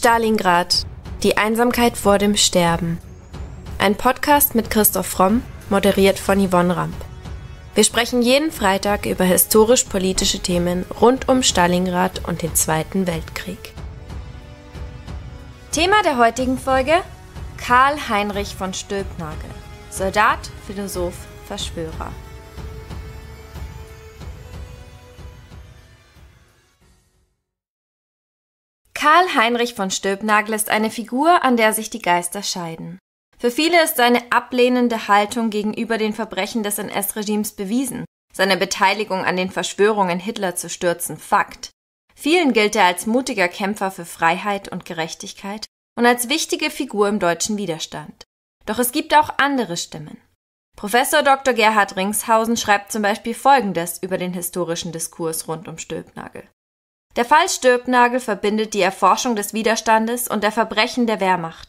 Stalingrad. Die Einsamkeit vor dem Sterben. Ein Podcast mit Christoph Fromm, moderiert von Yvonne Ramp. Wir sprechen jeden Freitag über historisch-politische Themen rund um Stalingrad und den Zweiten Weltkrieg. Thema der heutigen Folge: Karl Heinrich von Stülpnagel, Soldat, Philosoph, Verschwörer. Karl Heinrich von Stülpnagel ist eine Figur, an der sich die Geister scheiden. Für viele ist seine ablehnende Haltung gegenüber den Verbrechen des NS-Regimes bewiesen, seine Beteiligung an den Verschwörungen Hitler zu stürzen Fakt. Vielen gilt er als mutiger Kämpfer für Freiheit und Gerechtigkeit und als wichtige Figur im deutschen Widerstand. Doch es gibt auch andere Stimmen. Professor Dr. Gerhard Ringshausen schreibt zum Beispiel Folgendes über den historischen Diskurs rund um Stülpnagel. Der Fall Stülpnagel verbindet die Erforschung des Widerstandes und der Verbrechen der Wehrmacht.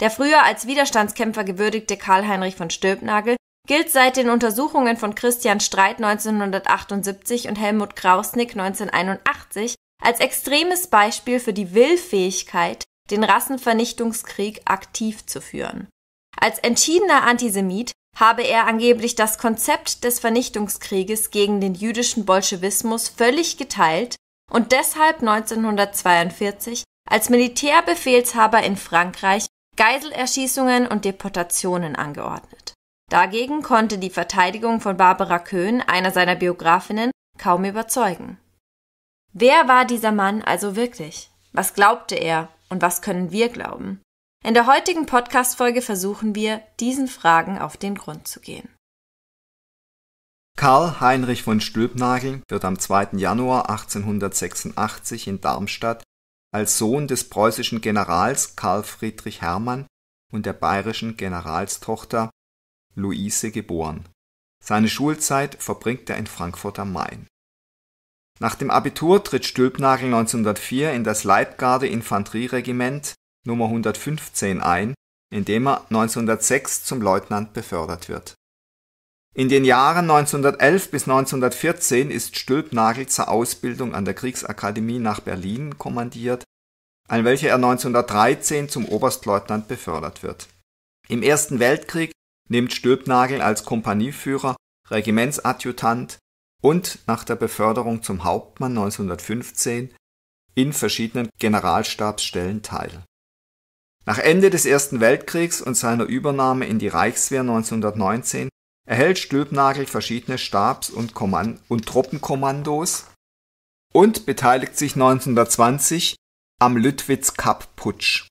Der früher als Widerstandskämpfer gewürdigte Karl Heinrich von Stülpnagel gilt seit den Untersuchungen von Christian Streit 1978 und Helmut Krausnick 1981 als extremes Beispiel für die Willfähigkeit, den Rassenvernichtungskrieg aktiv zu führen. Als entschiedener Antisemit habe er angeblich das Konzept des Vernichtungskrieges gegen den jüdischen Bolschewismus völlig geteilt und deshalb 1942 als Militärbefehlshaber in Frankreich Geiselerschießungen und Deportationen angeordnet. Dagegen konnte die Verteidigung von Barbara Köhn, einer seiner Biografinnen, kaum überzeugen. Wer war dieser Mann also wirklich? Was glaubte er und was können wir glauben? In der heutigen Podcast-Folge versuchen wir, diesen Fragen auf den Grund zu gehen. Karl Heinrich von Stülpnagel wird am 2. Januar 1886 in Darmstadt als Sohn des preußischen Generals Karl Friedrich Hermann und der bayerischen Generalstochter Luise geboren. Seine Schulzeit verbringt er in Frankfurt am Main. Nach dem Abitur tritt Stülpnagel 1904 in das Leibgarde Infanterieregiment Nummer 115 ein, in dem er 1906 zum Leutnant befördert wird in den Jahren 1911 bis 1914 ist Stülpnagel zur Ausbildung an der Kriegsakademie nach Berlin kommandiert, an welcher er 1913 zum Oberstleutnant befördert wird. Im Ersten Weltkrieg nimmt Stülpnagel als Kompanieführer, Regimentsadjutant und nach der Beförderung zum Hauptmann 1915 in verschiedenen Generalstabsstellen teil. Nach Ende des Ersten Weltkriegs und seiner Übernahme in die Reichswehr 1919 erhält Stülpnagel verschiedene Stabs- und, Kommand und Truppenkommandos und beteiligt sich 1920 am Lüttwitz-Kapp-Putsch.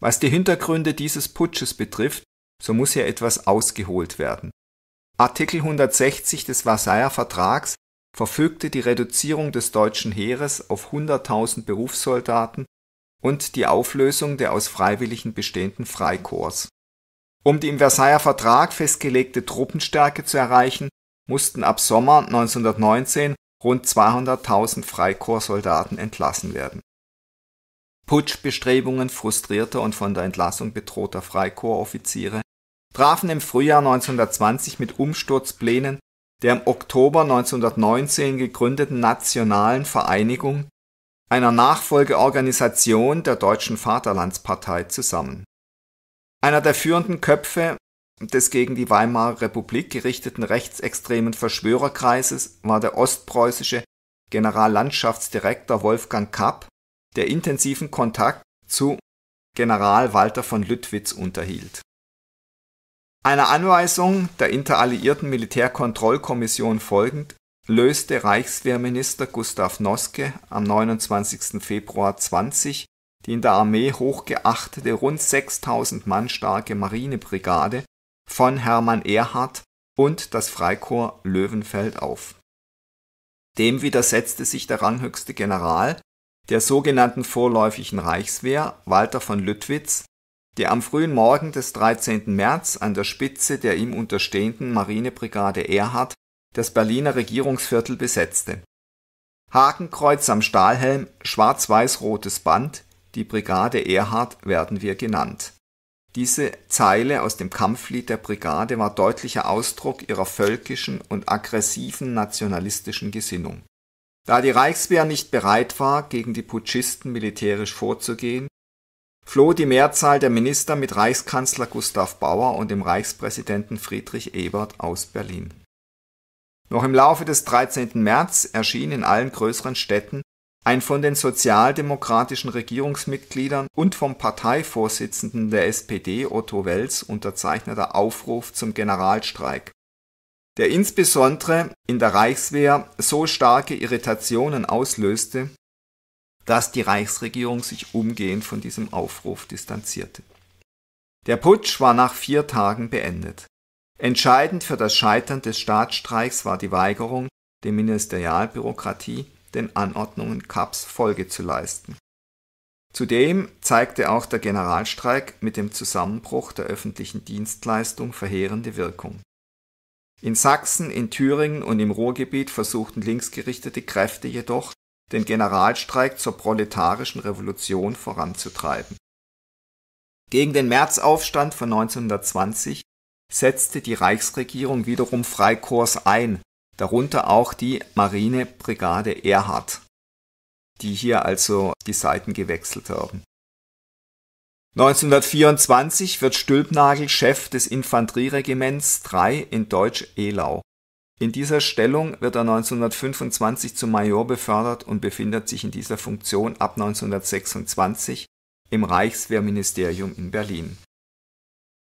Was die Hintergründe dieses Putsches betrifft, so muss hier etwas ausgeholt werden. Artikel 160 des Versailler Vertrags verfügte die Reduzierung des deutschen Heeres auf 100.000 Berufssoldaten und die Auflösung der aus Freiwilligen bestehenden Freikorps um die im Versailler Vertrag festgelegte Truppenstärke zu erreichen, mussten ab Sommer 1919 rund 200.000 Freikorpssoldaten entlassen werden. Putschbestrebungen frustrierter und von der Entlassung bedrohter Freikorpsoffiziere trafen im Frühjahr 1920 mit Umsturzplänen der im Oktober 1919 gegründeten Nationalen Vereinigung, einer Nachfolgeorganisation der Deutschen Vaterlandspartei, zusammen einer der führenden Köpfe des gegen die Weimarer Republik gerichteten rechtsextremen Verschwörerkreises war der ostpreußische Generallandschaftsdirektor Wolfgang Kapp, der intensiven Kontakt zu General Walter von Lüttwitz unterhielt. Einer Anweisung der interalliierten Militärkontrollkommission folgend löste Reichswehrminister Gustav Noske am 29. Februar 20 die in der Armee hochgeachtete rund 6000 Mann starke Marinebrigade von Hermann Erhard und das Freikorps Löwenfeld auf. Dem widersetzte sich der ranghöchste General der sogenannten vorläufigen Reichswehr, Walter von Lüttwitz, der am frühen Morgen des 13. März an der Spitze der ihm unterstehenden Marinebrigade Erhard das Berliner Regierungsviertel besetzte. Hakenkreuz am Stahlhelm, schwarz-weiß-rotes Band, die Brigade Erhard werden wir genannt. Diese Zeile aus dem Kampflied der Brigade war deutlicher Ausdruck ihrer völkischen und aggressiven nationalistischen Gesinnung. Da die Reichswehr nicht bereit war, gegen die Putschisten militärisch vorzugehen, floh die Mehrzahl der Minister mit Reichskanzler Gustav Bauer und dem Reichspräsidenten Friedrich Ebert aus Berlin. Noch im Laufe des 13. März erschien in allen größeren Städten ein von den sozialdemokratischen Regierungsmitgliedern und vom Parteivorsitzenden der SPD Otto Wels unterzeichneter Aufruf zum Generalstreik, der insbesondere in der Reichswehr so starke Irritationen auslöste, dass die Reichsregierung sich umgehend von diesem Aufruf distanzierte. Der Putsch war nach vier Tagen beendet. Entscheidend für das Scheitern des Staatsstreiks war die Weigerung, der Ministerialbürokratie den Anordnungen Kapps Folge zu leisten. Zudem zeigte auch der Generalstreik mit dem Zusammenbruch der öffentlichen Dienstleistung verheerende Wirkung. In Sachsen, in Thüringen und im Ruhrgebiet versuchten linksgerichtete Kräfte jedoch, den Generalstreik zur proletarischen Revolution voranzutreiben. Gegen den Märzaufstand von 1920 setzte die Reichsregierung wiederum Freikorps ein darunter auch die Marinebrigade Erhard, die hier also die Seiten gewechselt haben. 1924 wird Stülpnagel Chef des Infanterieregiments 3 in Deutsch Elau. In dieser Stellung wird er 1925 zum Major befördert und befindet sich in dieser Funktion ab 1926 im Reichswehrministerium in Berlin.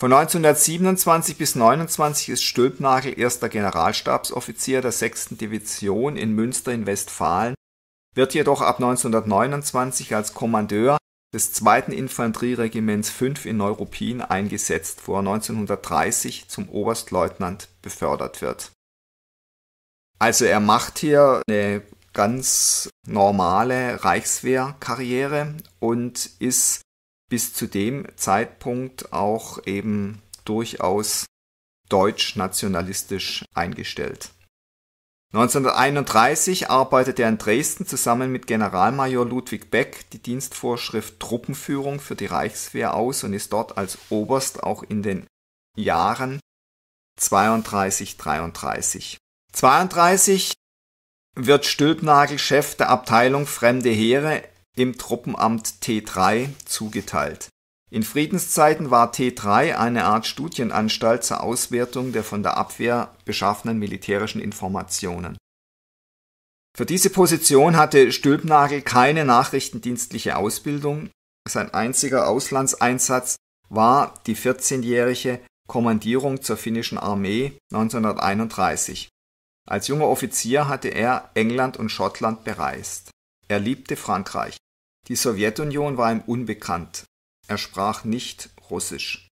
Von 1927 bis 1929 ist Stülpnagel erster Generalstabsoffizier der 6. Division in Münster in Westfalen, wird jedoch ab 1929 als Kommandeur des 2. Infanterieregiments 5 in Neuruppin eingesetzt, wo er 1930 zum Oberstleutnant befördert wird. Also er macht hier eine ganz normale Reichswehrkarriere und ist bis zu dem Zeitpunkt auch eben durchaus deutsch-nationalistisch eingestellt. 1931 arbeitete er in Dresden zusammen mit Generalmajor Ludwig Beck die Dienstvorschrift Truppenführung für die Reichswehr aus und ist dort als Oberst auch in den Jahren 32, 33. 32 wird Stülpnagel Chef der Abteilung Fremde Heere im Truppenamt T3 zugeteilt. In Friedenszeiten war T3 eine Art Studienanstalt zur Auswertung der von der Abwehr beschaffenen militärischen Informationen. Für diese Position hatte Stülpnagel keine nachrichtendienstliche Ausbildung. Sein einziger Auslandseinsatz war die 14-jährige Kommandierung zur finnischen Armee 1931. Als junger Offizier hatte er England und Schottland bereist. Er liebte Frankreich. Die Sowjetunion war ihm unbekannt. Er sprach nicht Russisch.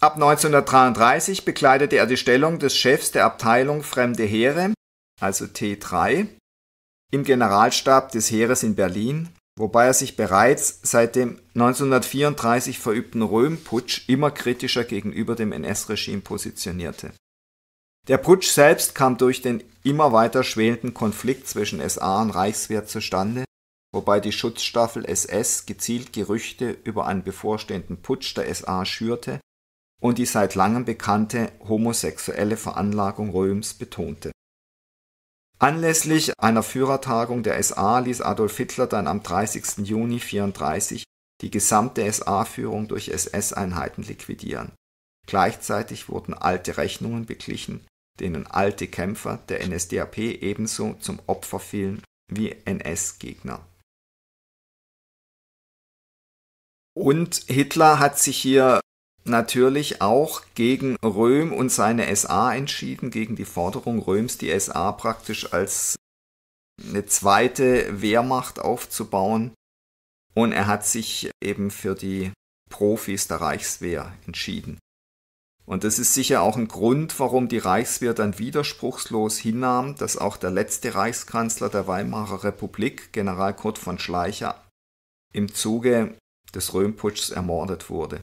Ab 1933 bekleidete er die Stellung des Chefs der Abteilung Fremde Heere, also T3, im Generalstab des Heeres in Berlin, wobei er sich bereits seit dem 1934 verübten Röhmputsch immer kritischer gegenüber dem NS-Regime positionierte. Der Putsch selbst kam durch den immer weiter schwelenden Konflikt zwischen SA und Reichswehr zustande, wobei die Schutzstaffel SS gezielt Gerüchte über einen bevorstehenden Putsch der SA schürte und die seit langem bekannte homosexuelle Veranlagung Röhms betonte. Anlässlich einer Führertagung der SA ließ Adolf Hitler dann am 30. Juni 1934 die gesamte SA-Führung durch SS-Einheiten liquidieren. Gleichzeitig wurden alte Rechnungen beglichen, denen alte Kämpfer der NSDAP ebenso zum Opfer fielen wie NS-Gegner. Und Hitler hat sich hier natürlich auch gegen Röhm und seine SA entschieden, gegen die Forderung Röhms, die SA praktisch als eine zweite Wehrmacht aufzubauen. Und er hat sich eben für die Profis der Reichswehr entschieden. Und das ist sicher auch ein Grund, warum die Reichswehr dann widerspruchslos hinnahm, dass auch der letzte Reichskanzler der Weimarer Republik, General Kurt von Schleicher, im Zuge des Röhmputschs ermordet wurde.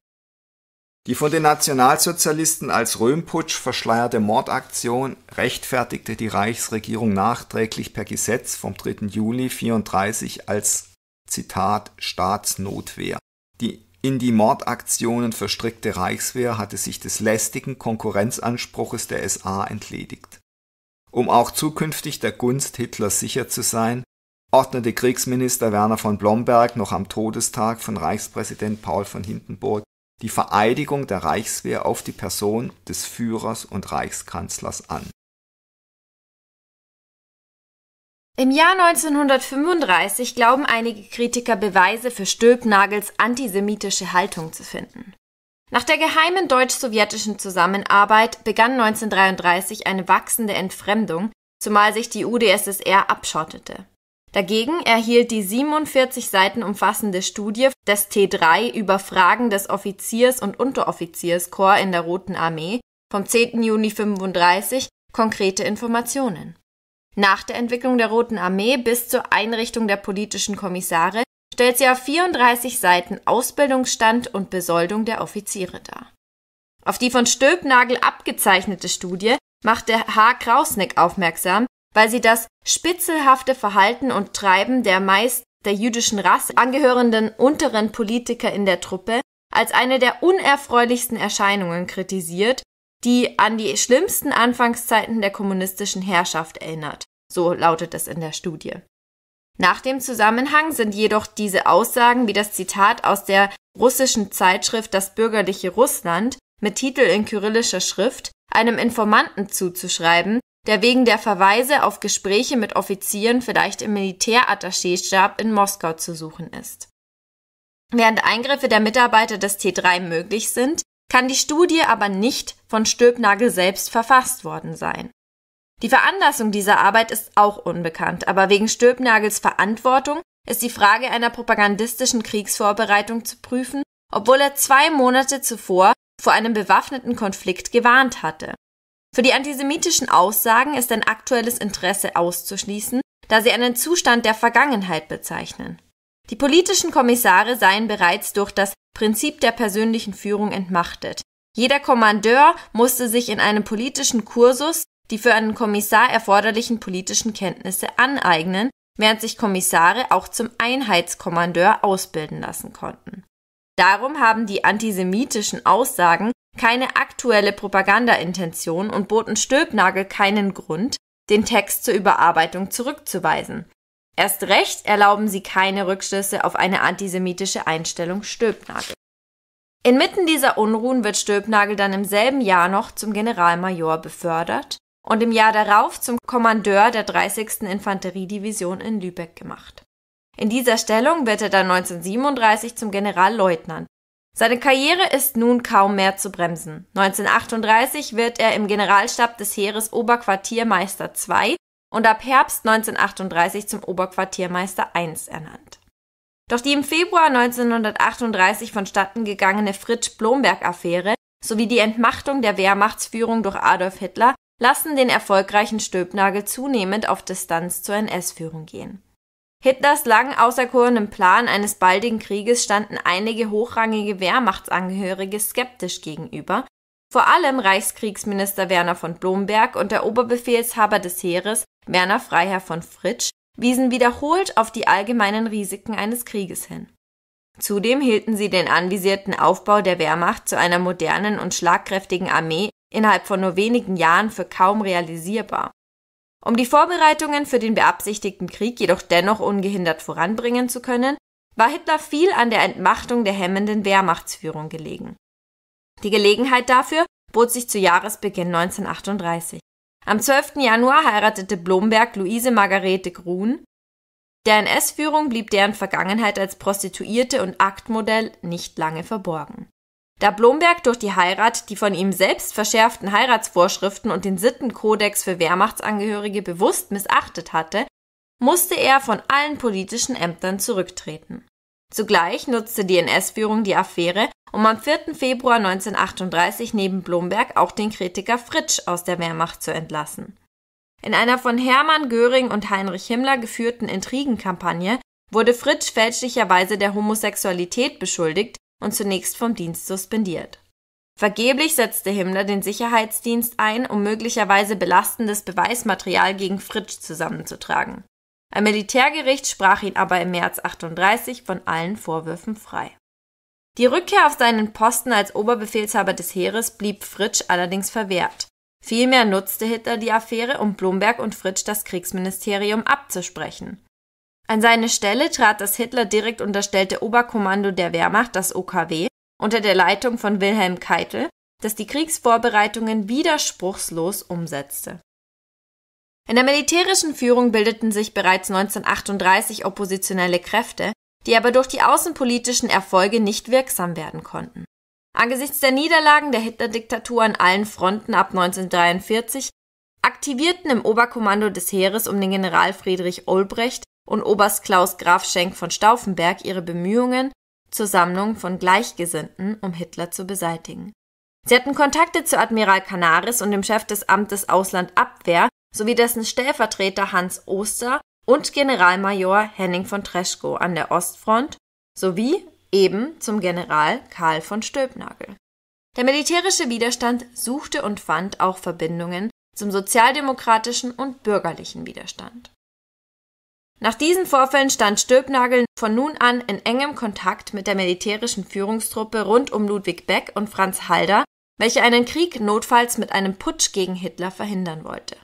Die von den Nationalsozialisten als Röhmputsch verschleierte Mordaktion rechtfertigte die Reichsregierung nachträglich per Gesetz vom 3. Juli 1934 als Zitat Staatsnotwehr. Die in die Mordaktionen verstrickte Reichswehr hatte sich des lästigen Konkurrenzanspruches der SA entledigt. Um auch zukünftig der Gunst Hitlers sicher zu sein, ordnete Kriegsminister Werner von Blomberg noch am Todestag von Reichspräsident Paul von Hindenburg die Vereidigung der Reichswehr auf die Person des Führers und Reichskanzlers an. Im Jahr 1935 glauben einige Kritiker Beweise für Stülpnagels antisemitische Haltung zu finden. Nach der geheimen deutsch-sowjetischen Zusammenarbeit begann 1933 eine wachsende Entfremdung, zumal sich die UdSSR abschottete. Dagegen erhielt die 47 Seiten umfassende Studie des T3 über Fragen des Offiziers- und Unteroffizierskorps in der Roten Armee vom 10. Juni 35 konkrete Informationen. Nach der Entwicklung der Roten Armee bis zur Einrichtung der politischen Kommissare stellt sie auf 34 Seiten Ausbildungsstand und Besoldung der Offiziere dar. Auf die von Stülpnagel abgezeichnete Studie machte H. Krausnick aufmerksam, weil sie das spitzelhafte Verhalten und Treiben der meist der jüdischen Rasse angehörenden unteren Politiker in der Truppe als eine der unerfreulichsten Erscheinungen kritisiert, die an die schlimmsten Anfangszeiten der kommunistischen Herrschaft erinnert. So lautet es in der Studie. Nach dem Zusammenhang sind jedoch diese Aussagen wie das Zitat aus der russischen Zeitschrift Das bürgerliche Russland mit Titel in kyrillischer Schrift einem Informanten zuzuschreiben, der wegen der Verweise auf Gespräche mit Offizieren vielleicht im Militärattachéstab in Moskau zu suchen ist. Während Eingriffe der Mitarbeiter des T3 möglich sind, kann die Studie aber nicht von Stülpnagel selbst verfasst worden sein. Die Veranlassung dieser Arbeit ist auch unbekannt, aber wegen Stülpnagels Verantwortung ist die Frage einer propagandistischen Kriegsvorbereitung zu prüfen, obwohl er zwei Monate zuvor vor einem bewaffneten Konflikt gewarnt hatte. Für die antisemitischen Aussagen ist ein aktuelles Interesse auszuschließen, da sie einen Zustand der Vergangenheit bezeichnen. Die politischen Kommissare seien bereits durch das Prinzip der persönlichen Führung entmachtet. Jeder Kommandeur musste sich in einem politischen Kursus die für einen Kommissar erforderlichen politischen Kenntnisse aneignen, während sich Kommissare auch zum Einheitskommandeur ausbilden lassen konnten. Darum haben die antisemitischen Aussagen keine aktuelle Propagandaintention und boten Stülpnagel keinen Grund, den Text zur Überarbeitung zurückzuweisen. Erst recht erlauben sie keine Rückschlüsse auf eine antisemitische Einstellung Stülpnagel. Inmitten dieser Unruhen wird Stülpnagel dann im selben Jahr noch zum Generalmajor befördert und im Jahr darauf zum Kommandeur der 30. Infanteriedivision in Lübeck gemacht. In dieser Stellung wird er dann 1937 zum Generalleutnant seine Karriere ist nun kaum mehr zu bremsen. 1938 wird er im Generalstab des Heeres Oberquartiermeister II und ab Herbst 1938 zum Oberquartiermeister I ernannt. Doch die im Februar 1938 vonstatten gegangene Fritsch-Blomberg-Affäre sowie die Entmachtung der Wehrmachtsführung durch Adolf Hitler lassen den erfolgreichen Stülpnagel zunehmend auf Distanz zur NS-Führung gehen. Hitlers lang auserkorenem Plan eines baldigen Krieges standen einige hochrangige Wehrmachtsangehörige skeptisch gegenüber, vor allem Reichskriegsminister Werner von Blomberg und der Oberbefehlshaber des Heeres Werner Freiherr von Fritsch wiesen wiederholt auf die allgemeinen Risiken eines Krieges hin. Zudem hielten sie den anvisierten Aufbau der Wehrmacht zu einer modernen und schlagkräftigen Armee innerhalb von nur wenigen Jahren für kaum realisierbar. Um die Vorbereitungen für den beabsichtigten Krieg jedoch dennoch ungehindert voranbringen zu können, war Hitler viel an der Entmachtung der hemmenden Wehrmachtsführung gelegen. Die Gelegenheit dafür bot sich zu Jahresbeginn 1938. Am 12. Januar heiratete Blomberg Luise Margarete Grun. Der NS-Führung blieb deren Vergangenheit als Prostituierte und Aktmodell nicht lange verborgen. Da Blomberg durch die Heirat die von ihm selbst verschärften Heiratsvorschriften und den Sittenkodex für Wehrmachtsangehörige bewusst missachtet hatte, musste er von allen politischen Ämtern zurücktreten. Zugleich nutzte die NS-Führung die Affäre, um am 4. Februar 1938 neben Blomberg auch den Kritiker Fritsch aus der Wehrmacht zu entlassen. In einer von Hermann Göring und Heinrich Himmler geführten Intrigenkampagne wurde Fritsch fälschlicherweise der Homosexualität beschuldigt und zunächst vom Dienst suspendiert. Vergeblich setzte Himmler den Sicherheitsdienst ein, um möglicherweise belastendes Beweismaterial gegen Fritsch zusammenzutragen. Ein Militärgericht sprach ihn aber im März 38 von allen Vorwürfen frei. Die Rückkehr auf seinen Posten als Oberbefehlshaber des Heeres blieb Fritsch allerdings verwehrt. Vielmehr nutzte Hitler die Affäre, um Blomberg und Fritsch das Kriegsministerium abzusprechen. An seine Stelle trat das Hitler direkt unterstellte Oberkommando der Wehrmacht, das OKW, unter der Leitung von Wilhelm Keitel, das die Kriegsvorbereitungen widerspruchslos umsetzte. In der militärischen Führung bildeten sich bereits 1938 oppositionelle Kräfte, die aber durch die außenpolitischen Erfolge nicht wirksam werden konnten. Angesichts der Niederlagen der Hitler-Diktatur an allen Fronten ab 1943 aktivierten im Oberkommando des Heeres um den General Friedrich Olbrecht und Oberst Klaus Graf Schenk von Stauffenberg ihre Bemühungen zur Sammlung von Gleichgesinnten, um Hitler zu beseitigen. Sie hatten Kontakte zu Admiral Canaris und dem Chef des Amtes Auslandabwehr sowie dessen Stellvertreter Hans Oster und Generalmajor Henning von Treschkow an der Ostfront sowie eben zum General Karl von Stülpnagel. Der militärische Widerstand suchte und fand auch Verbindungen zum sozialdemokratischen und bürgerlichen Widerstand. Nach diesen Vorfällen stand Stülpnagel von nun an in engem Kontakt mit der militärischen Führungstruppe rund um Ludwig Beck und Franz Halder, welche einen Krieg notfalls mit einem Putsch gegen Hitler verhindern wollte.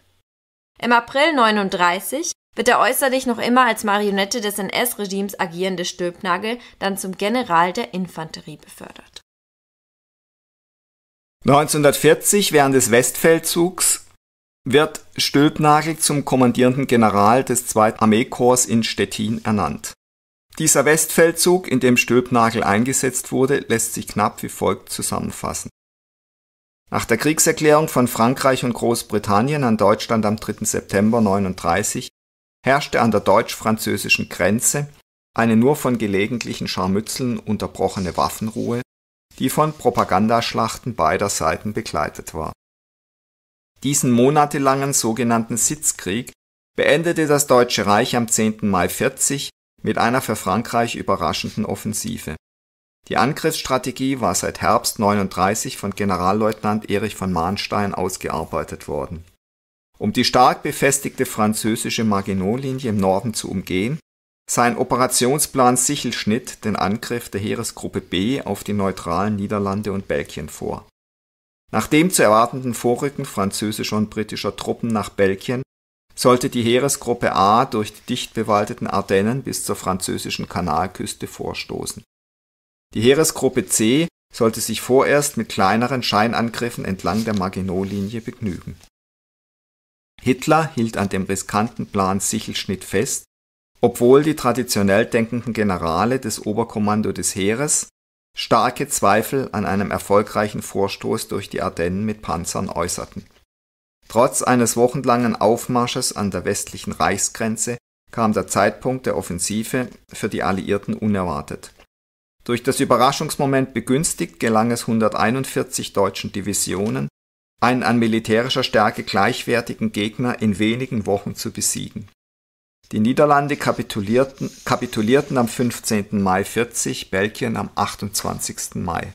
Im April 39 wird der äußerlich noch immer als Marionette des NS-Regimes agierende Stülpnagel dann zum General der Infanterie befördert. 1940 während des Westfeldzugs wird Stülpnagel zum kommandierenden General des Zweiten Armeekorps in Stettin ernannt. Dieser Westfeldzug, in dem Stülpnagel eingesetzt wurde, lässt sich knapp wie folgt zusammenfassen. Nach der Kriegserklärung von Frankreich und Großbritannien an Deutschland am 3. September 1939 herrschte an der deutsch-französischen Grenze eine nur von gelegentlichen Scharmützeln unterbrochene Waffenruhe, die von Propagandaschlachten beider Seiten begleitet war diesen monatelangen sogenannten Sitzkrieg beendete das Deutsche Reich am 10. Mai 40 mit einer für Frankreich überraschenden Offensive. Die Angriffsstrategie war seit Herbst 39 von Generalleutnant Erich von Mahnstein ausgearbeitet worden. Um die stark befestigte französische Maginotlinie im Norden zu umgehen, sein Operationsplan Sichelschnitt den Angriff der Heeresgruppe B auf die neutralen Niederlande und Belgien vor nach dem zu erwartenden Vorrücken französischer und britischer Truppen nach Belgien sollte die Heeresgruppe A durch die dicht bewaldeten Ardennen bis zur französischen Kanalküste vorstoßen. Die Heeresgruppe C sollte sich vorerst mit kleineren Scheinangriffen entlang der Maginot-Linie begnügen. Hitler hielt an dem riskanten Plan Sichelschnitt fest, obwohl die traditionell denkenden Generale des Oberkommando des Heeres starke Zweifel an einem erfolgreichen Vorstoß durch die Ardennen mit Panzern äußerten. Trotz eines wochenlangen Aufmarsches an der westlichen Reichsgrenze kam der Zeitpunkt der Offensive für die Alliierten unerwartet. Durch das Überraschungsmoment begünstigt gelang es 141 deutschen Divisionen, einen an militärischer Stärke gleichwertigen Gegner in wenigen Wochen zu besiegen. Die Niederlande kapitulierten, kapitulierten am 15. Mai 40, Belgien am 28. Mai.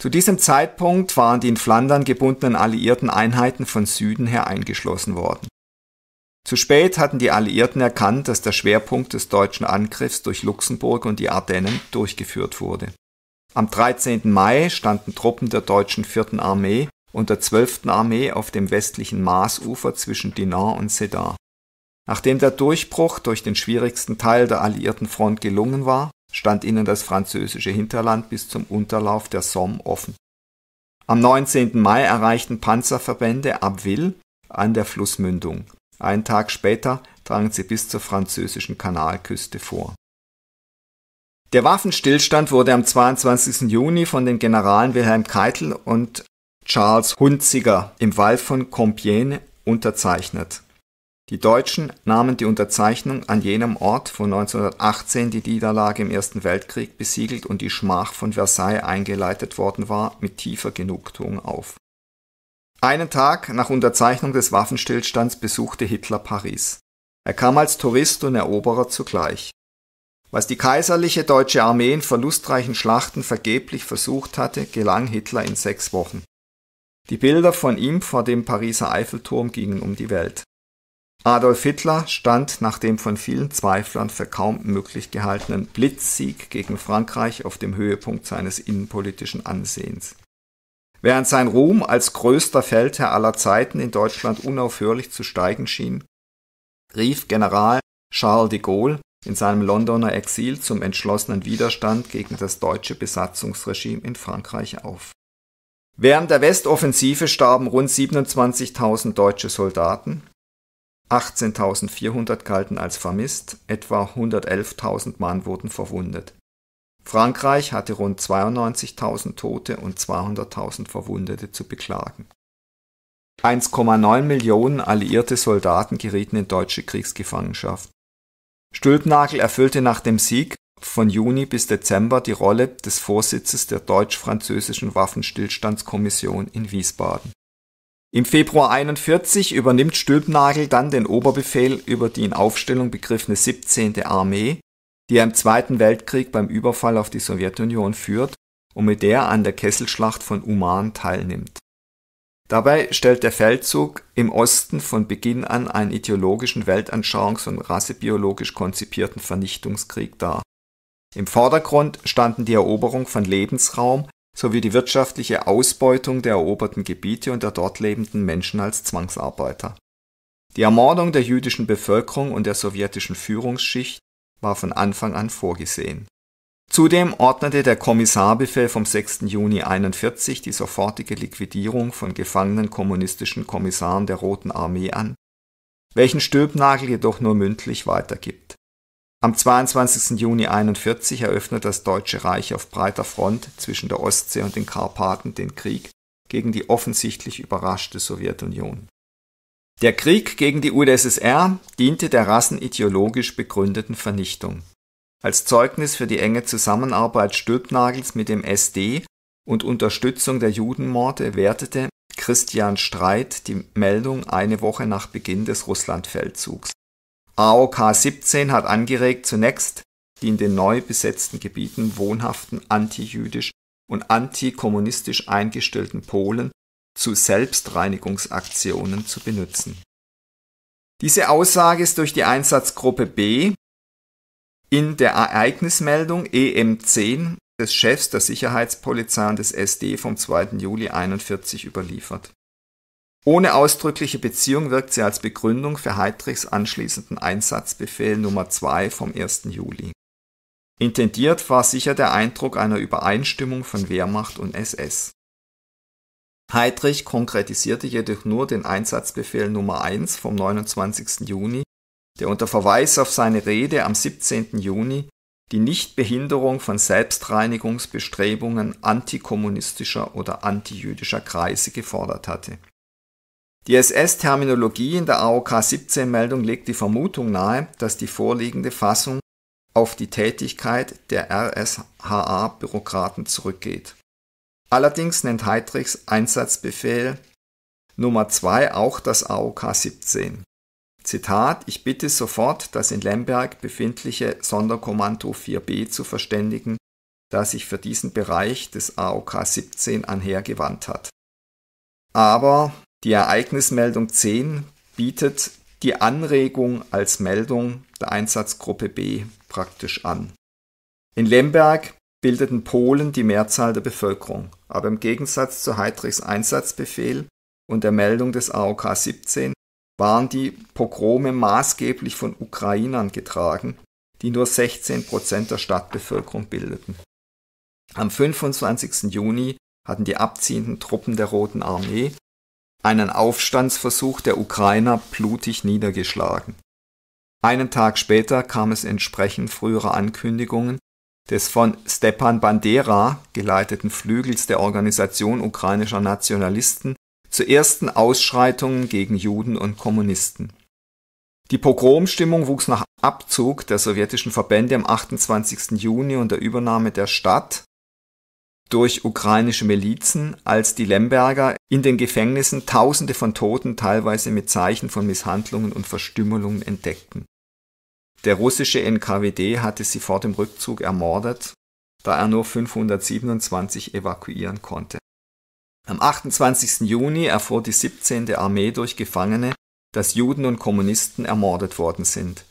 Zu diesem Zeitpunkt waren die in Flandern gebundenen alliierten Einheiten von Süden her eingeschlossen worden. Zu spät hatten die Alliierten erkannt, dass der Schwerpunkt des deutschen Angriffs durch Luxemburg und die Ardennen durchgeführt wurde. Am 13. Mai standen Truppen der deutschen 4. Armee und der 12. Armee auf dem westlichen Maasufer zwischen Dinant und Sedan. Nachdem der Durchbruch durch den schwierigsten Teil der alliierten Front gelungen war, stand ihnen das französische Hinterland bis zum Unterlauf der Somme offen. Am 19. Mai erreichten Panzerverbände Abbeville an der Flussmündung. Einen Tag später drangen sie bis zur französischen Kanalküste vor. Der Waffenstillstand wurde am 22. Juni von den Generalen Wilhelm Keitel und Charles Hunziger im Wald von Compiègne unterzeichnet. Die Deutschen nahmen die Unterzeichnung an jenem Ort, wo 1918 die Niederlage im Ersten Weltkrieg besiegelt und die Schmach von Versailles eingeleitet worden war, mit tiefer Genugtuung auf. Einen Tag nach Unterzeichnung des Waffenstillstands besuchte Hitler Paris. Er kam als Tourist und Eroberer zugleich. Was die kaiserliche deutsche Armee in verlustreichen Schlachten vergeblich versucht hatte, gelang Hitler in sechs Wochen. Die Bilder von ihm vor dem Pariser Eiffelturm gingen um die Welt. Adolf Hitler stand nach dem von vielen Zweiflern für kaum möglich gehaltenen Blitzsieg gegen Frankreich auf dem Höhepunkt seines innenpolitischen Ansehens. Während sein Ruhm als größter Feldherr aller Zeiten in Deutschland unaufhörlich zu steigen schien, rief General Charles de Gaulle in seinem Londoner Exil zum entschlossenen Widerstand gegen das deutsche Besatzungsregime in Frankreich auf. Während der Westoffensive starben rund 27.000 deutsche Soldaten, 18.400 galten als vermisst, etwa 111.000 Mann wurden verwundet. Frankreich hatte rund 92.000 Tote und 200.000 Verwundete zu beklagen. 1,9 Millionen alliierte Soldaten gerieten in deutsche Kriegsgefangenschaft. Stülpnagel erfüllte nach dem Sieg von Juni bis Dezember die Rolle des Vorsitzes der deutsch-französischen Waffenstillstandskommission in Wiesbaden im Februar 41 übernimmt Stülpnagel dann den Oberbefehl über die in Aufstellung begriffene 17. Armee, die er im Zweiten Weltkrieg beim Überfall auf die Sowjetunion führt und mit der er an der Kesselschlacht von Uman teilnimmt. Dabei stellt der Feldzug im Osten von Beginn an einen ideologischen, weltanschauungs- und rassebiologisch konzipierten Vernichtungskrieg dar. Im Vordergrund standen die Eroberung von Lebensraum sowie die wirtschaftliche Ausbeutung der eroberten Gebiete und der dort lebenden Menschen als Zwangsarbeiter. Die Ermordung der jüdischen Bevölkerung und der sowjetischen Führungsschicht war von Anfang an vorgesehen. Zudem ordnete der Kommissarbefehl vom 6. Juni 1941 die sofortige Liquidierung von gefangenen kommunistischen Kommissaren der Roten Armee an, welchen Stülpnagel jedoch nur mündlich weitergibt. Am 22. Juni 1941 eröffnet das Deutsche Reich auf breiter Front zwischen der Ostsee und den Karpaten den Krieg gegen die offensichtlich überraschte Sowjetunion. Der Krieg gegen die UdSSR diente der rassenideologisch begründeten Vernichtung. Als Zeugnis für die enge Zusammenarbeit Stülpnagels mit dem SD und Unterstützung der Judenmorde wertete Christian Streit die Meldung eine Woche nach Beginn des Russlandfeldzugs. AOK 17 hat angeregt, zunächst die in den neu besetzten Gebieten wohnhaften antijüdisch und antikommunistisch eingestellten Polen zu Selbstreinigungsaktionen zu benutzen. Diese Aussage ist durch die Einsatzgruppe B in der Ereignismeldung EM10 des Chefs der Sicherheitspolizei und des SD vom 2. Juli 1941 überliefert ohne ausdrückliche Beziehung wirkt sie als Begründung für Heidrichs anschließenden Einsatzbefehl Nummer 2 vom 1. Juli. Intendiert war sicher der Eindruck einer Übereinstimmung von Wehrmacht und SS. Heidrich konkretisierte jedoch nur den Einsatzbefehl Nummer 1 vom 29. Juni, der unter Verweis auf seine Rede am 17. Juni die Nichtbehinderung von Selbstreinigungsbestrebungen antikommunistischer oder antijüdischer Kreise gefordert hatte die SS-Terminologie in der AOK 17-Meldung legt die Vermutung nahe, dass die vorliegende Fassung auf die Tätigkeit der RSHA-Bürokraten zurückgeht. Allerdings nennt Heidrichs Einsatzbefehl Nummer 2 auch das AOK 17. Zitat, ich bitte sofort das in Lemberg befindliche Sonderkommando 4b zu verständigen, das sich für diesen Bereich des AOK 17 anhergewandt hat. Aber die Ereignismeldung 10 bietet die Anregung als Meldung der Einsatzgruppe B praktisch an. In Lemberg bildeten Polen die Mehrzahl der Bevölkerung, aber im Gegensatz zu Heydrichs Einsatzbefehl und der Meldung des AOK 17 waren die Pogrome maßgeblich von Ukrainern getragen, die nur 16 Prozent der Stadtbevölkerung bildeten. Am 25. Juni hatten die abziehenden Truppen der Roten Armee einen Aufstandsversuch der Ukrainer blutig niedergeschlagen. Einen Tag später kam es entsprechend früherer Ankündigungen des von Stepan Bandera geleiteten Flügels der Organisation ukrainischer Nationalisten zu ersten Ausschreitungen gegen Juden und Kommunisten. Die Pogromstimmung wuchs nach Abzug der sowjetischen Verbände am 28. Juni und der Übernahme der Stadt durch ukrainische Milizen, als die Lemberger in den Gefängnissen Tausende von Toten teilweise mit Zeichen von Misshandlungen und Verstümmelungen entdeckten. Der russische NKWD hatte sie vor dem Rückzug ermordet, da er nur 527 evakuieren konnte. Am 28. Juni erfuhr die 17. Armee durch Gefangene, dass Juden und Kommunisten ermordet worden sind.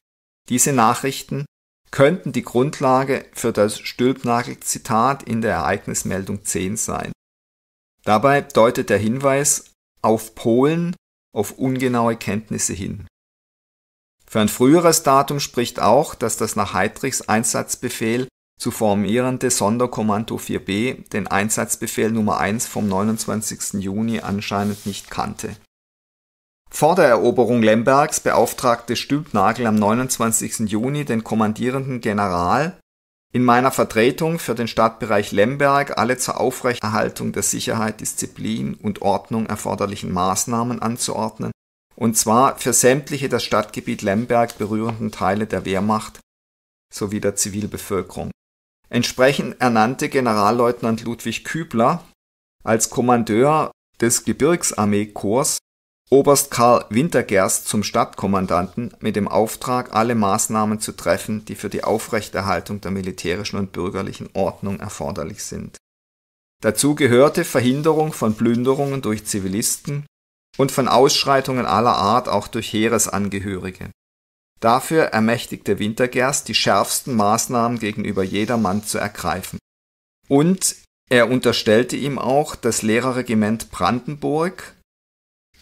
Diese Nachrichten könnten die Grundlage für das Stülpnagel-Zitat in der Ereignismeldung 10 sein. Dabei deutet der Hinweis auf Polen auf ungenaue Kenntnisse hin. Für ein früheres Datum spricht auch, dass das nach Heidrichs Einsatzbefehl zu formierende Sonderkommando 4b den Einsatzbefehl Nummer 1 vom 29. Juni anscheinend nicht kannte vor der Eroberung Lembergs beauftragte Stülpnagel am 29. Juni den kommandierenden General, in meiner Vertretung für den Stadtbereich Lemberg alle zur Aufrechterhaltung der Sicherheit, Disziplin und Ordnung erforderlichen Maßnahmen anzuordnen, und zwar für sämtliche das Stadtgebiet Lemberg berührenden Teile der Wehrmacht sowie der Zivilbevölkerung. Entsprechend ernannte Generalleutnant Ludwig Kübler als Kommandeur des Gebirgsarmeekorps Oberst Karl Wintergerst zum Stadtkommandanten mit dem Auftrag, alle Maßnahmen zu treffen, die für die Aufrechterhaltung der militärischen und bürgerlichen Ordnung erforderlich sind. Dazu gehörte Verhinderung von Plünderungen durch Zivilisten und von Ausschreitungen aller Art auch durch Heeresangehörige. Dafür ermächtigte Wintergerst, die schärfsten Maßnahmen gegenüber jedermann zu ergreifen. Und er unterstellte ihm auch, das Lehrerregiment Brandenburg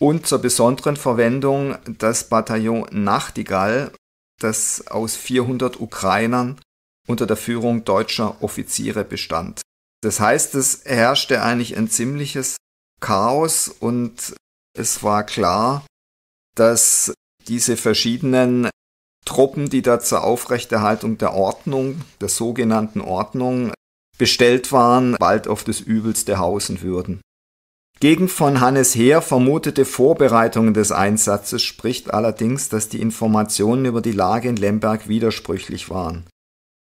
und zur besonderen Verwendung das Bataillon Nachtigall, das aus 400 Ukrainern unter der Führung deutscher Offiziere bestand. Das heißt, es herrschte eigentlich ein ziemliches Chaos und es war klar, dass diese verschiedenen Truppen, die da zur Aufrechterhaltung der Ordnung, der sogenannten Ordnung, bestellt waren, bald auf das Übelste hausen würden. Gegen von Hannes Heer vermutete Vorbereitungen des Einsatzes spricht allerdings, dass die Informationen über die Lage in Lemberg widersprüchlich waren.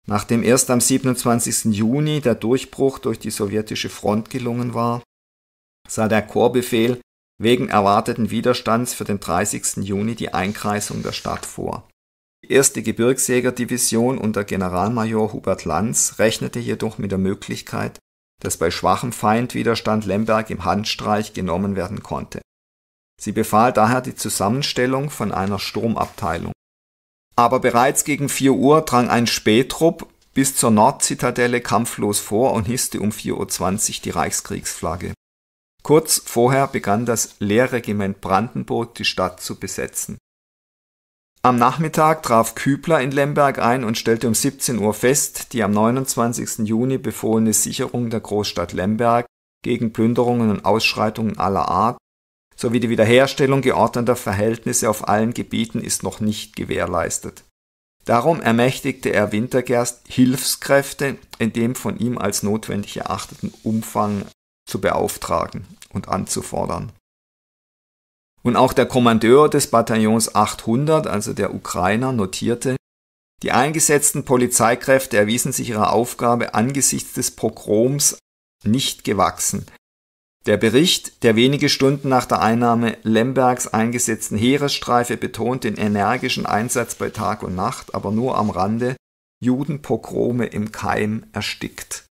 Nachdem erst am 27. Juni der Durchbruch durch die sowjetische Front gelungen war, sah der Korpsbefehl wegen erwarteten Widerstands für den 30. Juni die Einkreisung der Stadt vor. Die erste Gebirgsjägerdivision unter Generalmajor Hubert Lanz rechnete jedoch mit der Möglichkeit, dass bei schwachem Feindwiderstand Lemberg im Handstreich genommen werden konnte. Sie befahl daher die Zusammenstellung von einer Sturmabteilung. Aber bereits gegen 4 Uhr drang ein Spätrupp bis zur Nordzitadelle kampflos vor und hisste um 4.20 Uhr die Reichskriegsflagge. Kurz vorher begann das Lehrregiment Brandenburg die Stadt zu besetzen. Am Nachmittag traf Kübler in Lemberg ein und stellte um 17 Uhr fest, die am 29. Juni befohlene Sicherung der Großstadt Lemberg gegen Plünderungen und Ausschreitungen aller Art sowie die Wiederherstellung geordneter Verhältnisse auf allen Gebieten ist noch nicht gewährleistet. Darum ermächtigte er Wintergerst, Hilfskräfte in dem von ihm als notwendig erachteten Umfang zu beauftragen und anzufordern und auch der Kommandeur des Bataillons 800, also der Ukrainer, notierte, die eingesetzten Polizeikräfte erwiesen sich ihrer Aufgabe angesichts des Pogroms nicht gewachsen. Der Bericht, der wenige Stunden nach der Einnahme Lembergs eingesetzten Heeresstreife betont den energischen Einsatz bei Tag und Nacht, aber nur am Rande, Judenpogrome im Keim erstickt.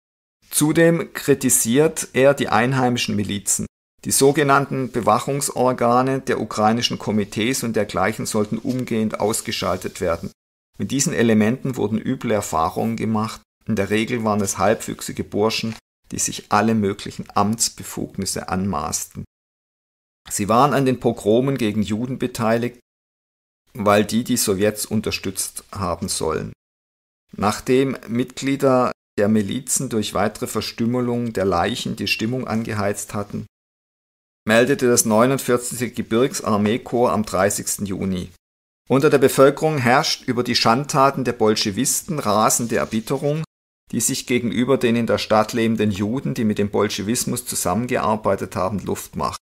Zudem kritisiert er die einheimischen Milizen. Die sogenannten Bewachungsorgane der ukrainischen Komitees und dergleichen sollten umgehend ausgeschaltet werden. Mit diesen Elementen wurden üble Erfahrungen gemacht. In der Regel waren es halbwüchsige Burschen, die sich alle möglichen Amtsbefugnisse anmaßten. Sie waren an den Pogromen gegen Juden beteiligt, weil die die Sowjets unterstützt haben sollen. Nachdem Mitglieder der Milizen durch weitere Verstümmelung der Leichen die Stimmung angeheizt hatten, meldete das 49. Gebirgsarmeekorps am 30. Juni. Unter der Bevölkerung herrscht über die Schandtaten der Bolschewisten rasende Erbitterung, die sich gegenüber den in der Stadt lebenden Juden, die mit dem Bolschewismus zusammengearbeitet haben, Luft macht.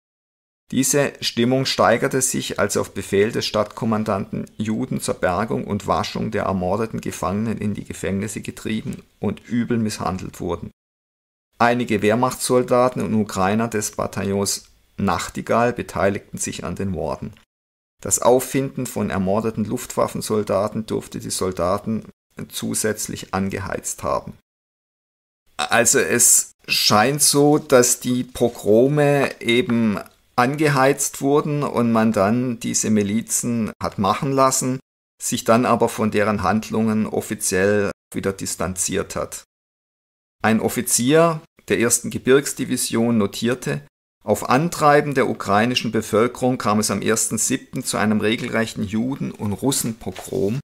Diese Stimmung steigerte sich, als auf Befehl des Stadtkommandanten Juden zur Bergung und Waschung der ermordeten Gefangenen in die Gefängnisse getrieben und übel misshandelt wurden. Einige Wehrmachtssoldaten und Ukrainer des Bataillons Nachtigall beteiligten sich an den Morden. Das Auffinden von ermordeten Luftwaffensoldaten durfte die Soldaten zusätzlich angeheizt haben. Also es scheint so, dass die Pogrome eben angeheizt wurden und man dann diese Milizen hat machen lassen, sich dann aber von deren Handlungen offiziell wieder distanziert hat. Ein Offizier der ersten Gebirgsdivision notierte, auf Antreiben der ukrainischen Bevölkerung kam es am 1.7. zu einem regelrechten Juden- und Russenpogrom.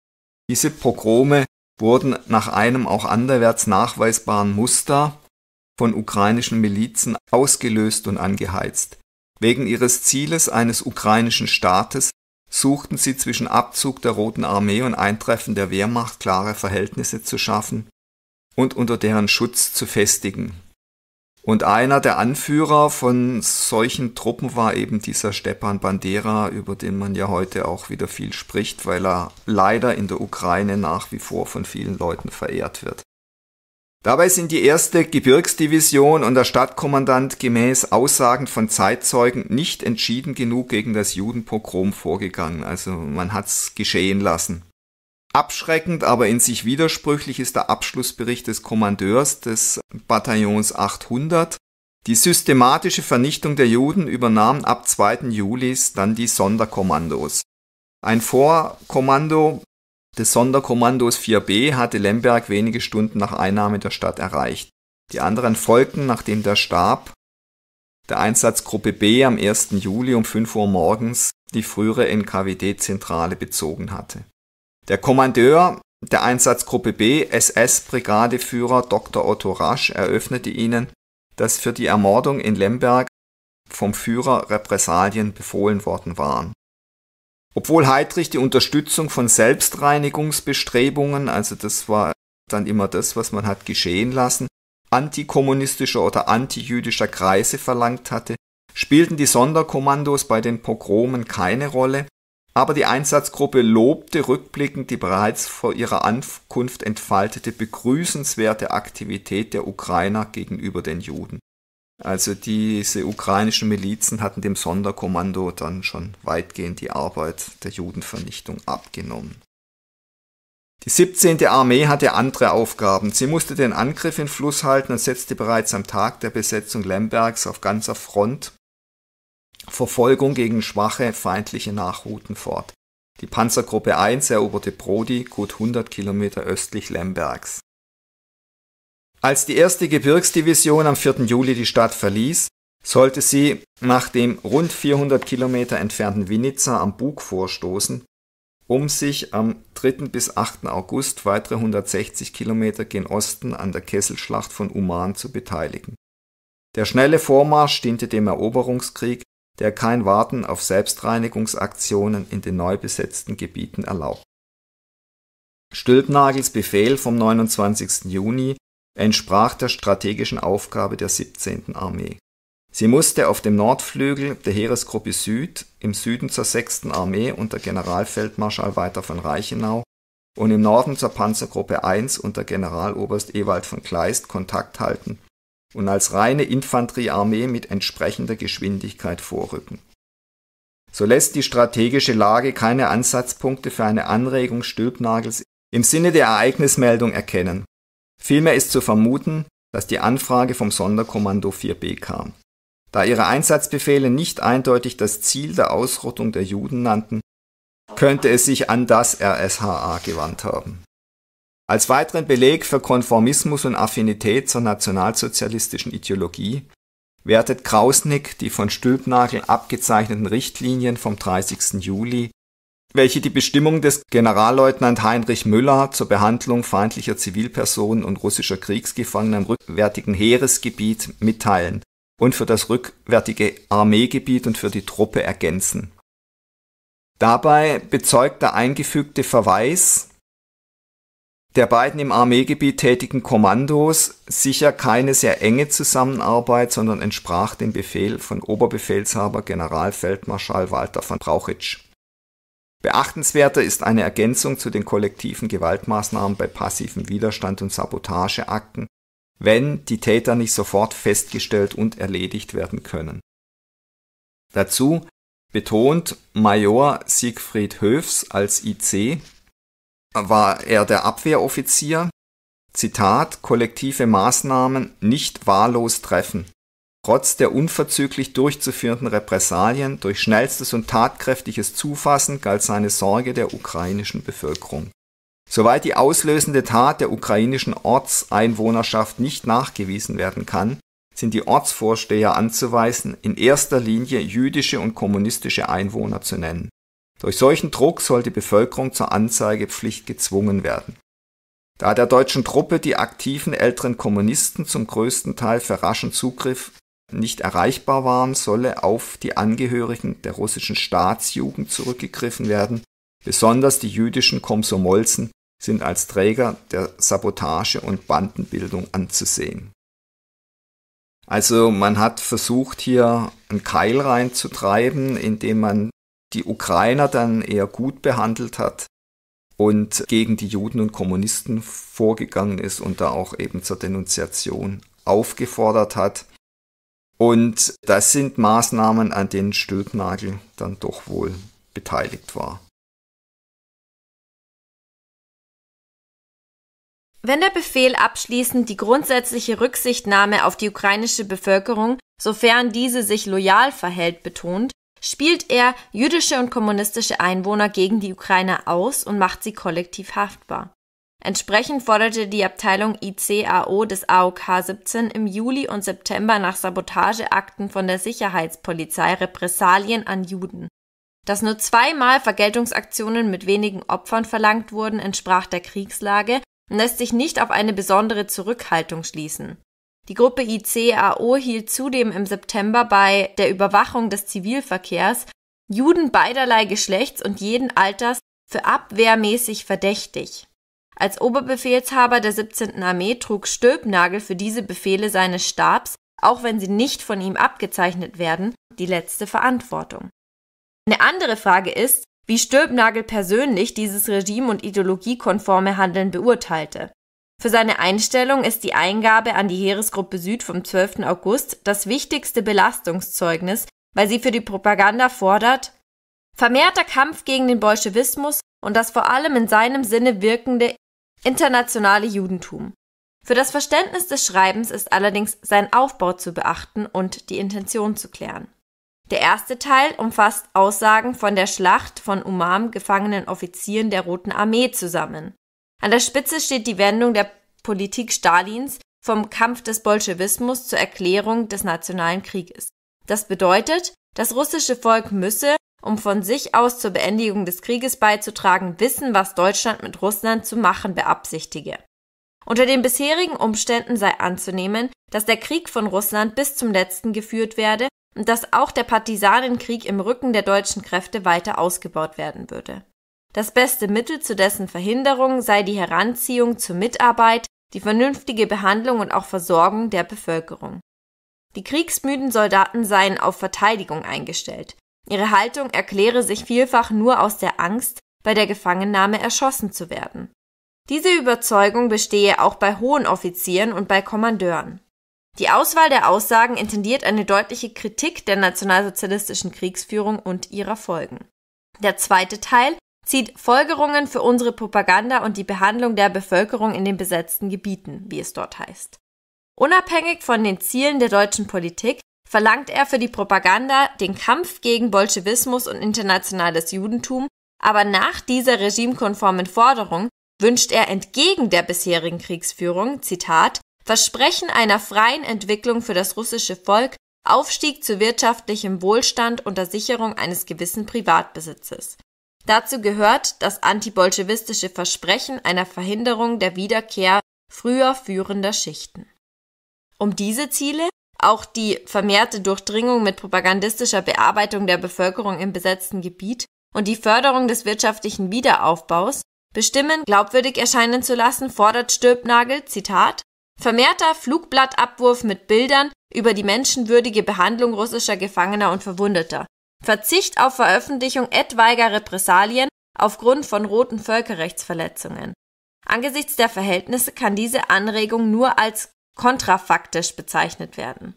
Diese Pogrome wurden nach einem auch anderwärts nachweisbaren Muster von ukrainischen Milizen ausgelöst und angeheizt. Wegen ihres Zieles eines ukrainischen Staates suchten sie zwischen Abzug der Roten Armee und Eintreffen der Wehrmacht klare Verhältnisse zu schaffen und unter deren Schutz zu festigen. Und einer der Anführer von solchen Truppen war eben dieser Stepan Bandera, über den man ja heute auch wieder viel spricht, weil er leider in der Ukraine nach wie vor von vielen Leuten verehrt wird. Dabei sind die erste Gebirgsdivision und der Stadtkommandant gemäß Aussagen von Zeitzeugen nicht entschieden genug gegen das Judenpogrom vorgegangen. Also man hat's geschehen lassen. Abschreckend, aber in sich widersprüchlich ist der Abschlussbericht des Kommandeurs des Bataillons 800. Die systematische Vernichtung der Juden übernahmen ab 2. Juli dann die Sonderkommandos. Ein Vorkommando des Sonderkommandos 4b hatte Lemberg wenige Stunden nach Einnahme der Stadt erreicht. Die anderen folgten, nachdem der Stab der Einsatzgruppe B am 1. Juli um 5 Uhr morgens die frühere NKWD-Zentrale bezogen hatte der Kommandeur der Einsatzgruppe B, SS-Brigadeführer Dr. Otto Rasch, eröffnete ihnen, dass für die Ermordung in Lemberg vom Führer Repressalien befohlen worden waren. Obwohl Heidrich die Unterstützung von Selbstreinigungsbestrebungen, also das war dann immer das, was man hat geschehen lassen, antikommunistischer oder antijüdischer Kreise verlangt hatte, spielten die Sonderkommandos bei den Pogromen keine Rolle aber die Einsatzgruppe lobte rückblickend die bereits vor ihrer Ankunft entfaltete begrüßenswerte Aktivität der Ukrainer gegenüber den Juden. Also diese ukrainischen Milizen hatten dem Sonderkommando dann schon weitgehend die Arbeit der Judenvernichtung abgenommen. Die 17. Armee hatte andere Aufgaben. Sie musste den Angriff in Fluss halten und setzte bereits am Tag der Besetzung Lembergs auf ganzer Front Verfolgung gegen schwache feindliche Nachrouten fort. Die Panzergruppe 1 eroberte Prodi gut 100 Kilometer östlich Lembergs. Als die erste Gebirgsdivision am 4. Juli die Stadt verließ, sollte sie nach dem rund 400 Kilometer entfernten Vinica am Bug vorstoßen, um sich am 3. bis 8. August weitere 160 Kilometer gen Osten an der Kesselschlacht von Uman zu beteiligen. Der schnelle Vormarsch diente dem Eroberungskrieg der kein Warten auf Selbstreinigungsaktionen in den neu besetzten Gebieten erlaubt. Stülpnagels Befehl vom 29. Juni entsprach der strategischen Aufgabe der 17. Armee. Sie musste auf dem Nordflügel der Heeresgruppe Süd im Süden zur 6. Armee unter Generalfeldmarschall Walter von Reichenau und im Norden zur Panzergruppe 1 unter Generaloberst Ewald von Kleist Kontakt halten und als reine Infanteriearmee mit entsprechender Geschwindigkeit vorrücken. So lässt die strategische Lage keine Ansatzpunkte für eine Anregung Stülpnagels im Sinne der Ereignismeldung erkennen. Vielmehr ist zu vermuten, dass die Anfrage vom Sonderkommando 4b kam. Da ihre Einsatzbefehle nicht eindeutig das Ziel der Ausrottung der Juden nannten, könnte es sich an das RSHA gewandt haben. Als weiteren Beleg für Konformismus und Affinität zur nationalsozialistischen Ideologie wertet Krausnick die von Stülpnagel abgezeichneten Richtlinien vom 30. Juli, welche die Bestimmung des Generalleutnant Heinrich Müller zur Behandlung feindlicher Zivilpersonen und russischer Kriegsgefangener im rückwärtigen Heeresgebiet mitteilen und für das rückwärtige Armeegebiet und für die Truppe ergänzen. Dabei bezeugt der eingefügte Verweis der beiden im Armeegebiet tätigen Kommandos sicher keine sehr enge Zusammenarbeit, sondern entsprach dem Befehl von Oberbefehlshaber Generalfeldmarschall Walter von Brauchitsch. Beachtenswerter ist eine Ergänzung zu den kollektiven Gewaltmaßnahmen bei passivem Widerstand und Sabotageakten, wenn die Täter nicht sofort festgestellt und erledigt werden können. Dazu betont Major Siegfried Höfs als IC war er der Abwehroffizier, Zitat, kollektive Maßnahmen nicht wahllos treffen, trotz der unverzüglich durchzuführenden Repressalien durch schnellstes und tatkräftiges Zufassen galt seine Sorge der ukrainischen Bevölkerung. Soweit die auslösende Tat der ukrainischen Ortseinwohnerschaft nicht nachgewiesen werden kann, sind die Ortsvorsteher anzuweisen, in erster Linie jüdische und kommunistische Einwohner zu nennen durch solchen Druck soll die Bevölkerung zur Anzeigepflicht gezwungen werden. Da der deutschen Truppe die aktiven älteren Kommunisten zum größten Teil für raschen Zugriff nicht erreichbar waren, solle auf die Angehörigen der russischen Staatsjugend zurückgegriffen werden. Besonders die jüdischen Komsomolzen sind als Träger der Sabotage und Bandenbildung anzusehen. Also man hat versucht, hier einen Keil reinzutreiben, indem man die Ukrainer dann eher gut behandelt hat und gegen die Juden und Kommunisten vorgegangen ist und da auch eben zur Denunziation aufgefordert hat. Und das sind Maßnahmen, an denen Stülpnagel dann doch wohl beteiligt war. Wenn der Befehl abschließend die grundsätzliche Rücksichtnahme auf die ukrainische Bevölkerung, sofern diese sich loyal verhält, betont, spielt er jüdische und kommunistische Einwohner gegen die Ukrainer aus und macht sie kollektiv haftbar. Entsprechend forderte die Abteilung ICAO des AOK 17 im Juli und September nach Sabotageakten von der Sicherheitspolizei Repressalien an Juden. Dass nur zweimal Vergeltungsaktionen mit wenigen Opfern verlangt wurden, entsprach der Kriegslage und lässt sich nicht auf eine besondere Zurückhaltung schließen. Die Gruppe ICAO hielt zudem im September bei der Überwachung des Zivilverkehrs Juden beiderlei Geschlechts und jeden Alters für abwehrmäßig verdächtig. Als Oberbefehlshaber der 17. Armee trug Stülpnagel für diese Befehle seines Stabs, auch wenn sie nicht von ihm abgezeichnet werden, die letzte Verantwortung. Eine andere Frage ist, wie Stülpnagel persönlich dieses regime- und ideologiekonforme Handeln beurteilte. Für seine Einstellung ist die Eingabe an die Heeresgruppe Süd vom 12. August das wichtigste Belastungszeugnis, weil sie für die Propaganda fordert vermehrter Kampf gegen den Bolschewismus und das vor allem in seinem Sinne wirkende internationale Judentum. Für das Verständnis des Schreibens ist allerdings sein Aufbau zu beachten und die Intention zu klären. Der erste Teil umfasst Aussagen von der Schlacht von Umam gefangenen Offizieren der Roten Armee zusammen. An der Spitze steht die Wendung der Politik Stalins vom Kampf des Bolschewismus zur Erklärung des nationalen Krieges. Das bedeutet, das russische Volk müsse, um von sich aus zur Beendigung des Krieges beizutragen, wissen, was Deutschland mit Russland zu machen beabsichtige. Unter den bisherigen Umständen sei anzunehmen, dass der Krieg von Russland bis zum letzten geführt werde und dass auch der Partisanenkrieg im Rücken der deutschen Kräfte weiter ausgebaut werden würde. Das beste Mittel zu dessen Verhinderung sei die Heranziehung zur Mitarbeit, die vernünftige Behandlung und auch Versorgung der Bevölkerung. Die kriegsmüden Soldaten seien auf Verteidigung eingestellt. Ihre Haltung erkläre sich vielfach nur aus der Angst, bei der Gefangennahme erschossen zu werden. Diese Überzeugung bestehe auch bei hohen Offizieren und bei Kommandeuren. Die Auswahl der Aussagen intendiert eine deutliche Kritik der nationalsozialistischen Kriegsführung und ihrer Folgen. Der zweite Teil zieht Folgerungen für unsere Propaganda und die Behandlung der Bevölkerung in den besetzten Gebieten, wie es dort heißt. Unabhängig von den Zielen der deutschen Politik verlangt er für die Propaganda den Kampf gegen Bolschewismus und internationales Judentum, aber nach dieser regimekonformen Forderung wünscht er entgegen der bisherigen Kriegsführung, Zitat, Versprechen einer freien Entwicklung für das russische Volk, Aufstieg zu wirtschaftlichem Wohlstand unter Sicherung eines gewissen Privatbesitzes. Dazu gehört das antibolschewistische Versprechen einer Verhinderung der Wiederkehr früher führender Schichten. Um diese Ziele, auch die vermehrte Durchdringung mit propagandistischer Bearbeitung der Bevölkerung im besetzten Gebiet und die Förderung des wirtschaftlichen Wiederaufbaus, bestimmen, glaubwürdig erscheinen zu lassen, fordert Stülpnagel, Zitat, vermehrter Flugblattabwurf mit Bildern über die menschenwürdige Behandlung russischer Gefangener und Verwundeter, Verzicht auf Veröffentlichung etwaiger Repressalien aufgrund von roten Völkerrechtsverletzungen. Angesichts der Verhältnisse kann diese Anregung nur als kontrafaktisch bezeichnet werden.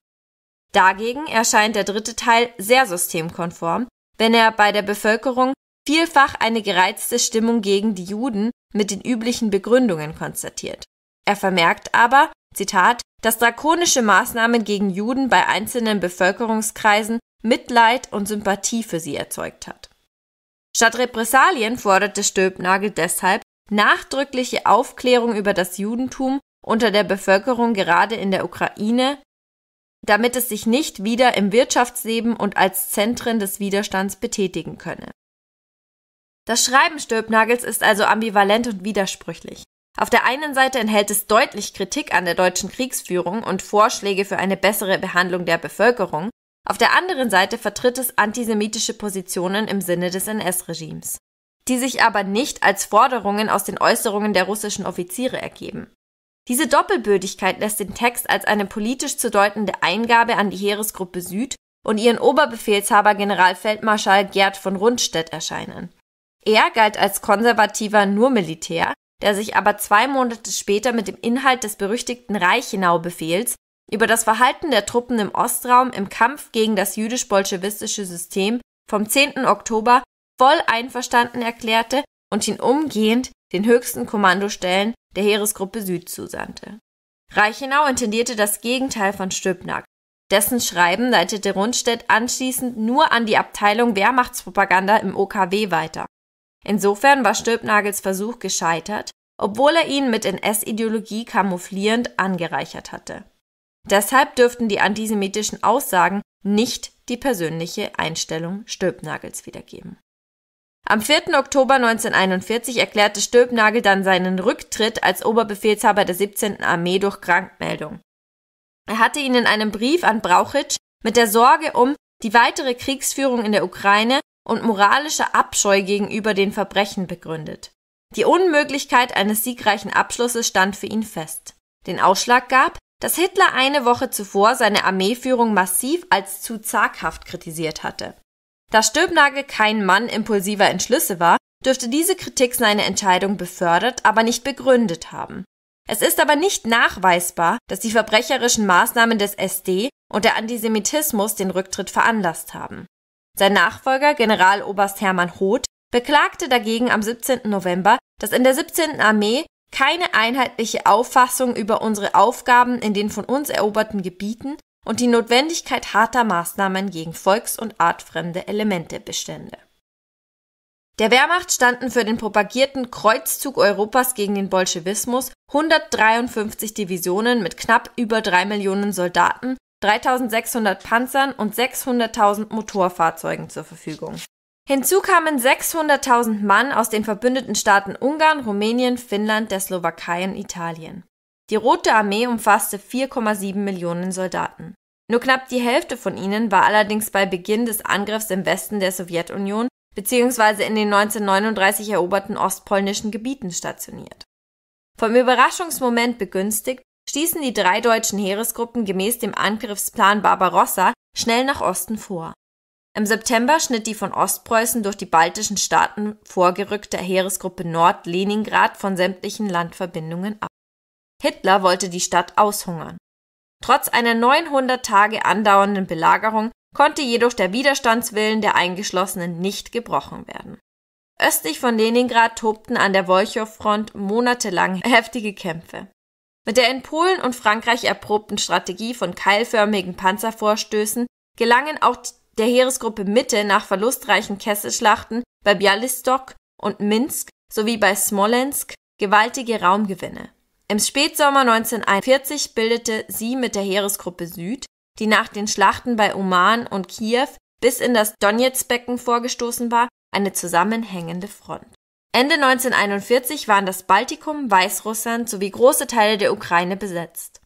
Dagegen erscheint der dritte Teil sehr systemkonform, wenn er bei der Bevölkerung vielfach eine gereizte Stimmung gegen die Juden mit den üblichen Begründungen konstatiert. Er vermerkt aber, Zitat, dass drakonische Maßnahmen gegen Juden bei einzelnen Bevölkerungskreisen Mitleid und Sympathie für sie erzeugt hat. Statt Repressalien forderte Stöbnagel deshalb nachdrückliche Aufklärung über das Judentum unter der Bevölkerung gerade in der Ukraine, damit es sich nicht wieder im Wirtschaftsleben und als Zentren des Widerstands betätigen könne. Das Schreiben Stöbnagels ist also ambivalent und widersprüchlich. Auf der einen Seite enthält es deutlich Kritik an der deutschen Kriegsführung und Vorschläge für eine bessere Behandlung der Bevölkerung, auf der anderen Seite vertritt es antisemitische Positionen im Sinne des NS-Regimes, die sich aber nicht als Forderungen aus den Äußerungen der russischen Offiziere ergeben. Diese Doppelbödigkeit lässt den Text als eine politisch zu deutende Eingabe an die Heeresgruppe Süd und ihren Oberbefehlshaber Generalfeldmarschall Gerd von Rundstedt erscheinen. Er galt als konservativer nur Militär, der sich aber zwei Monate später mit dem Inhalt des berüchtigten Reichenau-Befehls über das Verhalten der Truppen im Ostraum im Kampf gegen das jüdisch-bolschewistische System vom 10. Oktober voll einverstanden erklärte und ihn umgehend den höchsten Kommandostellen der Heeresgruppe Süd zusandte. Reichenau intendierte das Gegenteil von Stübnack. Dessen Schreiben leitete Rundstedt anschließend nur an die Abteilung Wehrmachtspropaganda im OKW weiter. Insofern war Stülpnagels Versuch gescheitert, obwohl er ihn mit NS-Ideologie camouflierend angereichert hatte. Deshalb dürften die antisemitischen Aussagen nicht die persönliche Einstellung Stülpnagels wiedergeben. Am 4. Oktober 1941 erklärte Stülpnagel dann seinen Rücktritt als Oberbefehlshaber der 17. Armee durch Krankmeldung. Er hatte ihn in einem Brief an Brauchitsch mit der Sorge um die weitere Kriegsführung in der Ukraine und moralischer Abscheu gegenüber den Verbrechen begründet. Die Unmöglichkeit eines siegreichen Abschlusses stand für ihn fest. Den Ausschlag gab, dass Hitler eine Woche zuvor seine Armeeführung massiv als zu zaghaft kritisiert hatte. Da Stöbnagel kein Mann impulsiver Entschlüsse war, dürfte diese Kritik seine Entscheidung befördert, aber nicht begründet haben. Es ist aber nicht nachweisbar, dass die verbrecherischen Maßnahmen des SD und der Antisemitismus den Rücktritt veranlasst haben. Sein Nachfolger, Generaloberst Hermann Hoth, beklagte dagegen am 17. November, dass in der 17. Armee keine einheitliche Auffassung über unsere Aufgaben in den von uns eroberten Gebieten und die Notwendigkeit harter Maßnahmen gegen volks- und artfremde Elemente bestände. Der Wehrmacht standen für den propagierten Kreuzzug Europas gegen den Bolschewismus 153 Divisionen mit knapp über 3 Millionen Soldaten, 3600 Panzern und 600.000 Motorfahrzeugen zur Verfügung. Hinzu kamen 600.000 Mann aus den verbündeten Staaten Ungarn, Rumänien, Finnland, der Slowakei und Italien. Die Rote Armee umfasste 4,7 Millionen Soldaten. Nur knapp die Hälfte von ihnen war allerdings bei Beginn des Angriffs im Westen der Sowjetunion bzw. in den 1939 eroberten ostpolnischen Gebieten stationiert. Vom Überraschungsmoment begünstigt, stießen die drei deutschen Heeresgruppen gemäß dem Angriffsplan Barbarossa schnell nach Osten vor. Im September schnitt die von Ostpreußen durch die baltischen Staaten vorgerückte Heeresgruppe Nord Leningrad von sämtlichen Landverbindungen ab. Hitler wollte die Stadt aushungern. Trotz einer 900 Tage andauernden Belagerung konnte jedoch der Widerstandswillen der Eingeschlossenen nicht gebrochen werden. Östlich von Leningrad tobten an der Wolchow-Front monatelang heftige Kämpfe. Mit der in Polen und Frankreich erprobten Strategie von keilförmigen Panzervorstößen gelangen auch der Heeresgruppe Mitte nach verlustreichen Kesselschlachten bei Bialystok und Minsk sowie bei Smolensk gewaltige Raumgewinne. Im Spätsommer 1941 bildete sie mit der Heeresgruppe Süd, die nach den Schlachten bei Oman und Kiew bis in das Donetsbecken vorgestoßen war, eine zusammenhängende Front. Ende 1941 waren das Baltikum, Weißrussland sowie große Teile der Ukraine besetzt.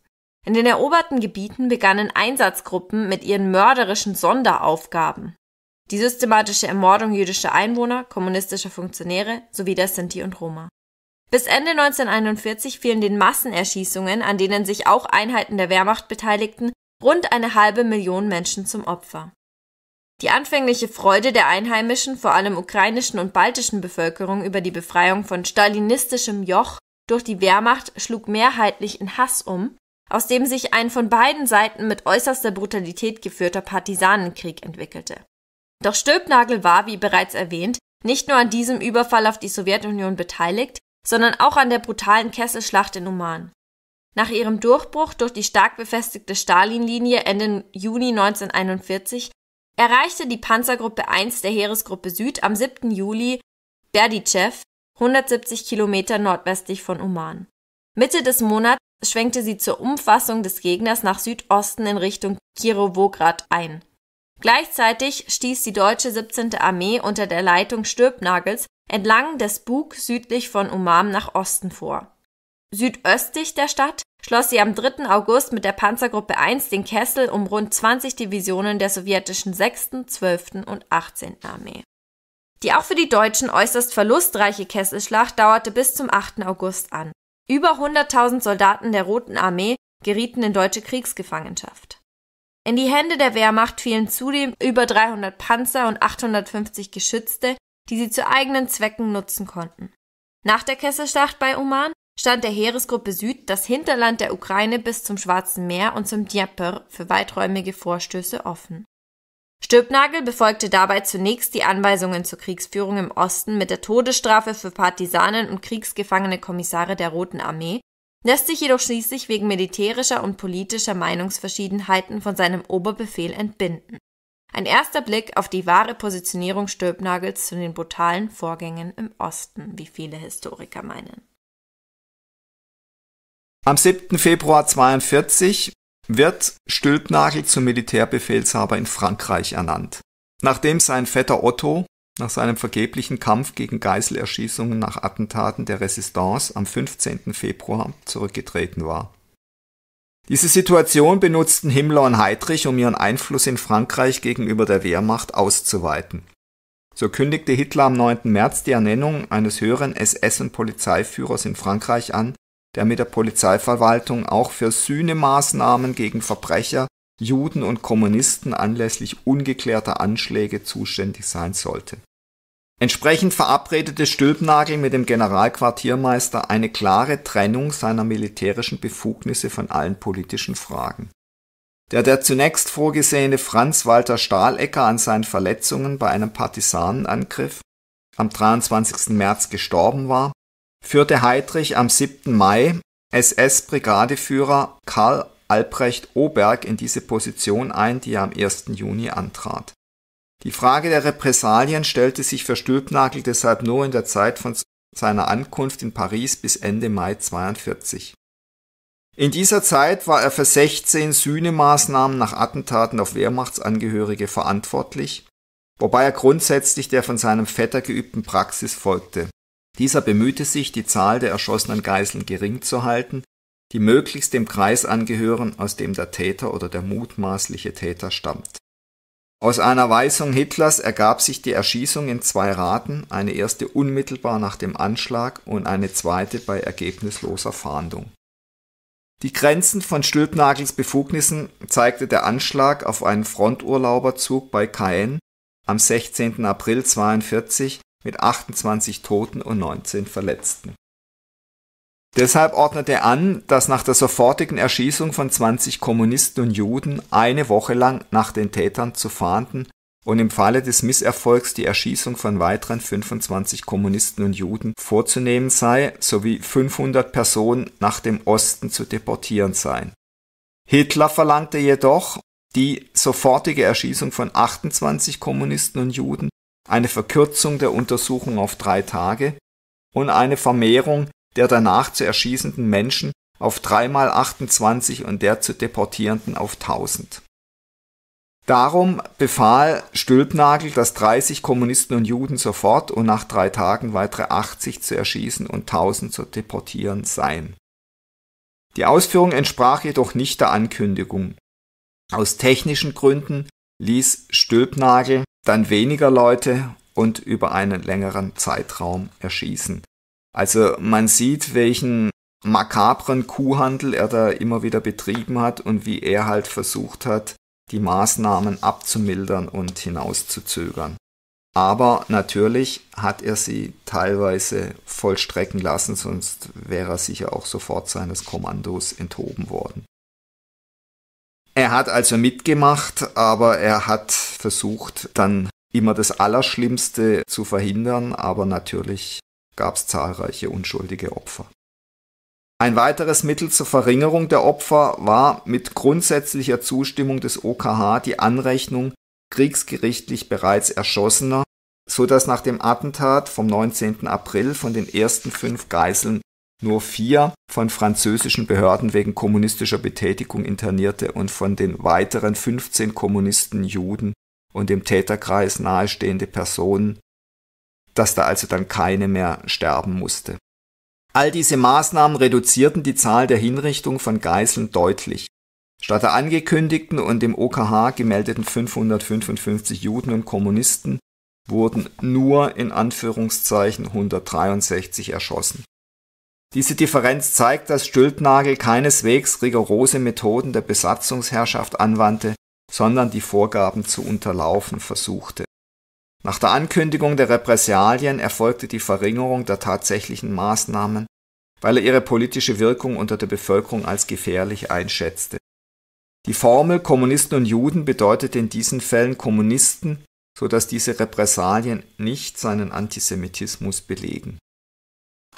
In den eroberten Gebieten begannen Einsatzgruppen mit ihren mörderischen Sonderaufgaben. Die systematische Ermordung jüdischer Einwohner, kommunistischer Funktionäre sowie der Sinti und Roma. Bis Ende 1941 fielen den Massenerschießungen, an denen sich auch Einheiten der Wehrmacht beteiligten, rund eine halbe Million Menschen zum Opfer. Die anfängliche Freude der einheimischen, vor allem ukrainischen und baltischen Bevölkerung über die Befreiung von stalinistischem Joch durch die Wehrmacht schlug mehrheitlich in Hass um aus dem sich ein von beiden Seiten mit äußerster Brutalität geführter Partisanenkrieg entwickelte. Doch Stülpnagel war, wie bereits erwähnt, nicht nur an diesem Überfall auf die Sowjetunion beteiligt, sondern auch an der brutalen Kesselschlacht in Oman. Nach ihrem Durchbruch durch die stark befestigte Stalinlinie Ende Juni 1941 erreichte die Panzergruppe 1 der Heeresgruppe Süd am 7. Juli Berdichev, 170 Kilometer nordwestlich von Oman. Mitte des Monats schwenkte sie zur Umfassung des Gegners nach Südosten in Richtung Kirovograd ein. Gleichzeitig stieß die deutsche 17. Armee unter der Leitung Stirbnagels entlang des Bug südlich von Umam nach Osten vor. Südöstlich der Stadt schloss sie am 3. August mit der Panzergruppe 1 den Kessel um rund 20 Divisionen der sowjetischen 6., 12. und 18. Armee. Die auch für die Deutschen äußerst verlustreiche Kesselschlacht dauerte bis zum 8. August an. Über 100.000 Soldaten der Roten Armee gerieten in deutsche Kriegsgefangenschaft. In die Hände der Wehrmacht fielen zudem über 300 Panzer und 850 Geschützte, die sie zu eigenen Zwecken nutzen konnten. Nach der Kesselschlacht bei Oman stand der Heeresgruppe Süd das Hinterland der Ukraine bis zum Schwarzen Meer und zum Dnieper für weiträumige Vorstöße offen. Stülpnagel befolgte dabei zunächst die Anweisungen zur Kriegsführung im Osten mit der Todesstrafe für Partisanen und kriegsgefangene Kommissare der Roten Armee, lässt sich jedoch schließlich wegen militärischer und politischer Meinungsverschiedenheiten von seinem Oberbefehl entbinden. Ein erster Blick auf die wahre Positionierung Stülpnagels zu den brutalen Vorgängen im Osten, wie viele Historiker meinen. Am 7. Februar 42 wird Stülpnagel zum Militärbefehlshaber in Frankreich ernannt. Nachdem sein Vetter Otto nach seinem vergeblichen Kampf gegen Geiselerschießungen nach Attentaten der Resistance am 15. Februar zurückgetreten war. Diese Situation benutzten Himmler und Heydrich, um ihren Einfluss in Frankreich gegenüber der Wehrmacht auszuweiten. So kündigte Hitler am 9. März die Ernennung eines höheren SS- und Polizeiführers in Frankreich an, der mit der Polizeiverwaltung auch für Sühnemaßnahmen gegen Verbrecher, Juden und Kommunisten anlässlich ungeklärter Anschläge zuständig sein sollte. Entsprechend verabredete Stülpnagel mit dem Generalquartiermeister eine klare Trennung seiner militärischen Befugnisse von allen politischen Fragen. Der der zunächst vorgesehene Franz Walter Stahlecker an seinen Verletzungen bei einem Partisanenangriff am 23. März gestorben war, führte Heidrich am 7. Mai SS-Brigadeführer Karl Albrecht Oberg in diese Position ein, die er am 1. Juni antrat. Die Frage der Repressalien stellte sich für Stülpnagel deshalb nur in der Zeit von seiner Ankunft in Paris bis Ende Mai 1942. In dieser Zeit war er für 16 Sühnemaßnahmen nach Attentaten auf Wehrmachtsangehörige verantwortlich, wobei er grundsätzlich der von seinem Vetter geübten Praxis folgte. Dieser bemühte sich, die Zahl der erschossenen Geiseln gering zu halten, die möglichst dem Kreis angehören, aus dem der Täter oder der mutmaßliche Täter stammt. Aus einer Weisung Hitlers ergab sich die Erschießung in zwei Raten, eine erste unmittelbar nach dem Anschlag und eine zweite bei ergebnisloser Fahndung. Die Grenzen von Stülpnagels Befugnissen zeigte der Anschlag auf einen Fronturlauberzug bei Caen am 16. April 1942, mit 28 Toten und 19 Verletzten. Deshalb ordnet er an, dass nach der sofortigen Erschießung von 20 Kommunisten und Juden eine Woche lang nach den Tätern zu fahnden und im Falle des Misserfolgs die Erschießung von weiteren 25 Kommunisten und Juden vorzunehmen sei, sowie 500 Personen nach dem Osten zu deportieren seien. Hitler verlangte jedoch die sofortige Erschießung von 28 Kommunisten und Juden eine Verkürzung der Untersuchung auf drei Tage und eine Vermehrung der danach zu erschießenden Menschen auf dreimal 28 und der zu deportierenden auf 1000. Darum befahl Stülpnagel, dass 30 Kommunisten und Juden sofort und nach drei Tagen weitere 80 zu erschießen und 1000 zu deportieren seien. Die Ausführung entsprach jedoch nicht der Ankündigung. Aus technischen Gründen ließ Stülpnagel dann weniger Leute und über einen längeren Zeitraum erschießen. Also man sieht, welchen makabren Kuhhandel er da immer wieder betrieben hat und wie er halt versucht hat, die Maßnahmen abzumildern und hinauszuzögern. Aber natürlich hat er sie teilweise vollstrecken lassen, sonst wäre er sicher auch sofort seines Kommandos enthoben worden. Er hat also mitgemacht, aber er hat versucht, dann immer das Allerschlimmste zu verhindern, aber natürlich gab es zahlreiche unschuldige Opfer. Ein weiteres Mittel zur Verringerung der Opfer war mit grundsätzlicher Zustimmung des OKH die Anrechnung kriegsgerichtlich bereits Erschossener, so dass nach dem Attentat vom 19. April von den ersten fünf Geiseln nur vier von französischen Behörden wegen kommunistischer Betätigung internierte und von den weiteren 15 Kommunisten, Juden und dem Täterkreis nahestehende Personen, dass da also dann keine mehr sterben musste. All diese Maßnahmen reduzierten die Zahl der Hinrichtungen von Geiseln deutlich. Statt der angekündigten und dem OKH gemeldeten 555 Juden und Kommunisten wurden nur in Anführungszeichen 163 erschossen. Diese Differenz zeigt, dass Stülpnagel keineswegs rigorose Methoden der Besatzungsherrschaft anwandte, sondern die Vorgaben zu unterlaufen versuchte. Nach der Ankündigung der Repressalien erfolgte die Verringerung der tatsächlichen Maßnahmen, weil er ihre politische Wirkung unter der Bevölkerung als gefährlich einschätzte. Die Formel Kommunisten und Juden bedeutet in diesen Fällen Kommunisten, so dass diese Repressalien nicht seinen Antisemitismus belegen.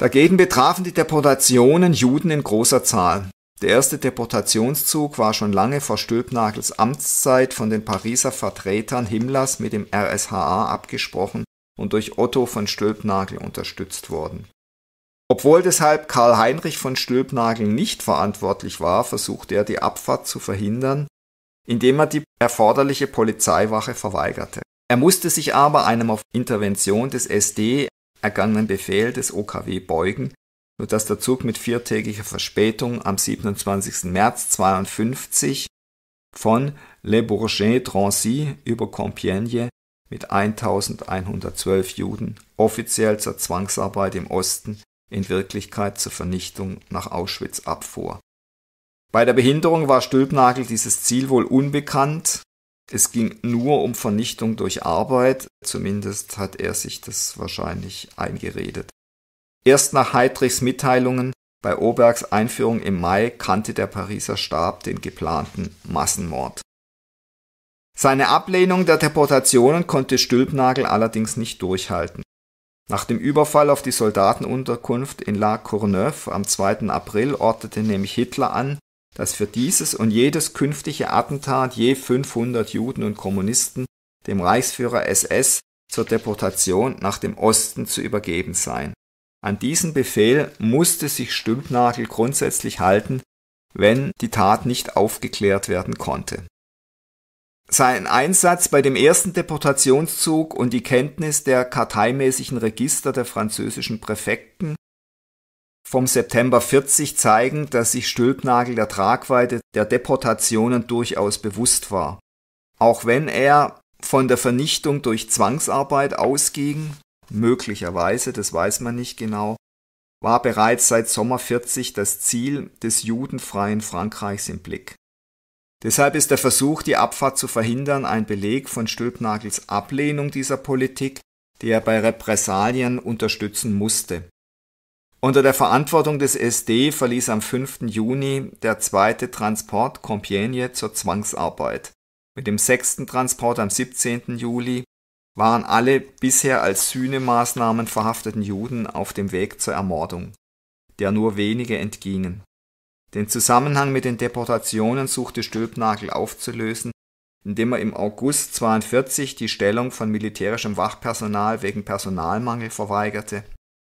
Dagegen betrafen die Deportationen Juden in großer Zahl. Der erste Deportationszug war schon lange vor Stülpnagels Amtszeit von den Pariser Vertretern Himmlers mit dem RSHA abgesprochen und durch Otto von Stülpnagel unterstützt worden. Obwohl deshalb Karl Heinrich von Stülpnagel nicht verantwortlich war, versuchte er die Abfahrt zu verhindern, indem er die erforderliche Polizeiwache verweigerte. Er musste sich aber einem auf Intervention des SD ergangenen Befehl des OKW beugen, dass der Zug mit viertägiger Verspätung am 27. März 52 von Le Bourget-Drancy über Compiègne mit 1112 Juden offiziell zur Zwangsarbeit im Osten, in Wirklichkeit zur Vernichtung nach Auschwitz abfuhr. Bei der Behinderung war Stülpnagel dieses Ziel wohl unbekannt es ging nur um Vernichtung durch Arbeit, zumindest hat er sich das wahrscheinlich eingeredet. Erst nach Heydrichs Mitteilungen bei Obergs Einführung im Mai kannte der Pariser Stab den geplanten Massenmord. Seine Ablehnung der Deportationen konnte Stülpnagel allerdings nicht durchhalten. Nach dem Überfall auf die Soldatenunterkunft in La Courneuve am 2. April ordnete nämlich Hitler an, dass für dieses und jedes künftige Attentat je 500 Juden und Kommunisten dem Reichsführer SS zur Deportation nach dem Osten zu übergeben seien. An diesen Befehl musste sich Stümpnagel grundsätzlich halten, wenn die Tat nicht aufgeklärt werden konnte. Sein Einsatz bei dem ersten Deportationszug und die Kenntnis der karteimäßigen Register der französischen Präfekten vom September 40 zeigen, dass sich Stülpnagel der Tragweite der Deportationen durchaus bewusst war. Auch wenn er von der Vernichtung durch Zwangsarbeit ausging, möglicherweise, das weiß man nicht genau, war bereits seit Sommer 40 das Ziel des judenfreien Frankreichs im Blick. Deshalb ist der Versuch, die Abfahrt zu verhindern, ein Beleg von Stülpnagels Ablehnung dieser Politik, die er bei Repressalien unterstützen musste. Unter der Verantwortung des SD verließ am 5. Juni der zweite Transport Compiègne zur Zwangsarbeit. Mit dem sechsten Transport am 17. Juli waren alle bisher als Sühnemaßnahmen verhafteten Juden auf dem Weg zur Ermordung, der nur wenige entgingen. Den Zusammenhang mit den Deportationen suchte Stülpnagel aufzulösen, indem er im August 42 die Stellung von militärischem Wachpersonal wegen Personalmangel verweigerte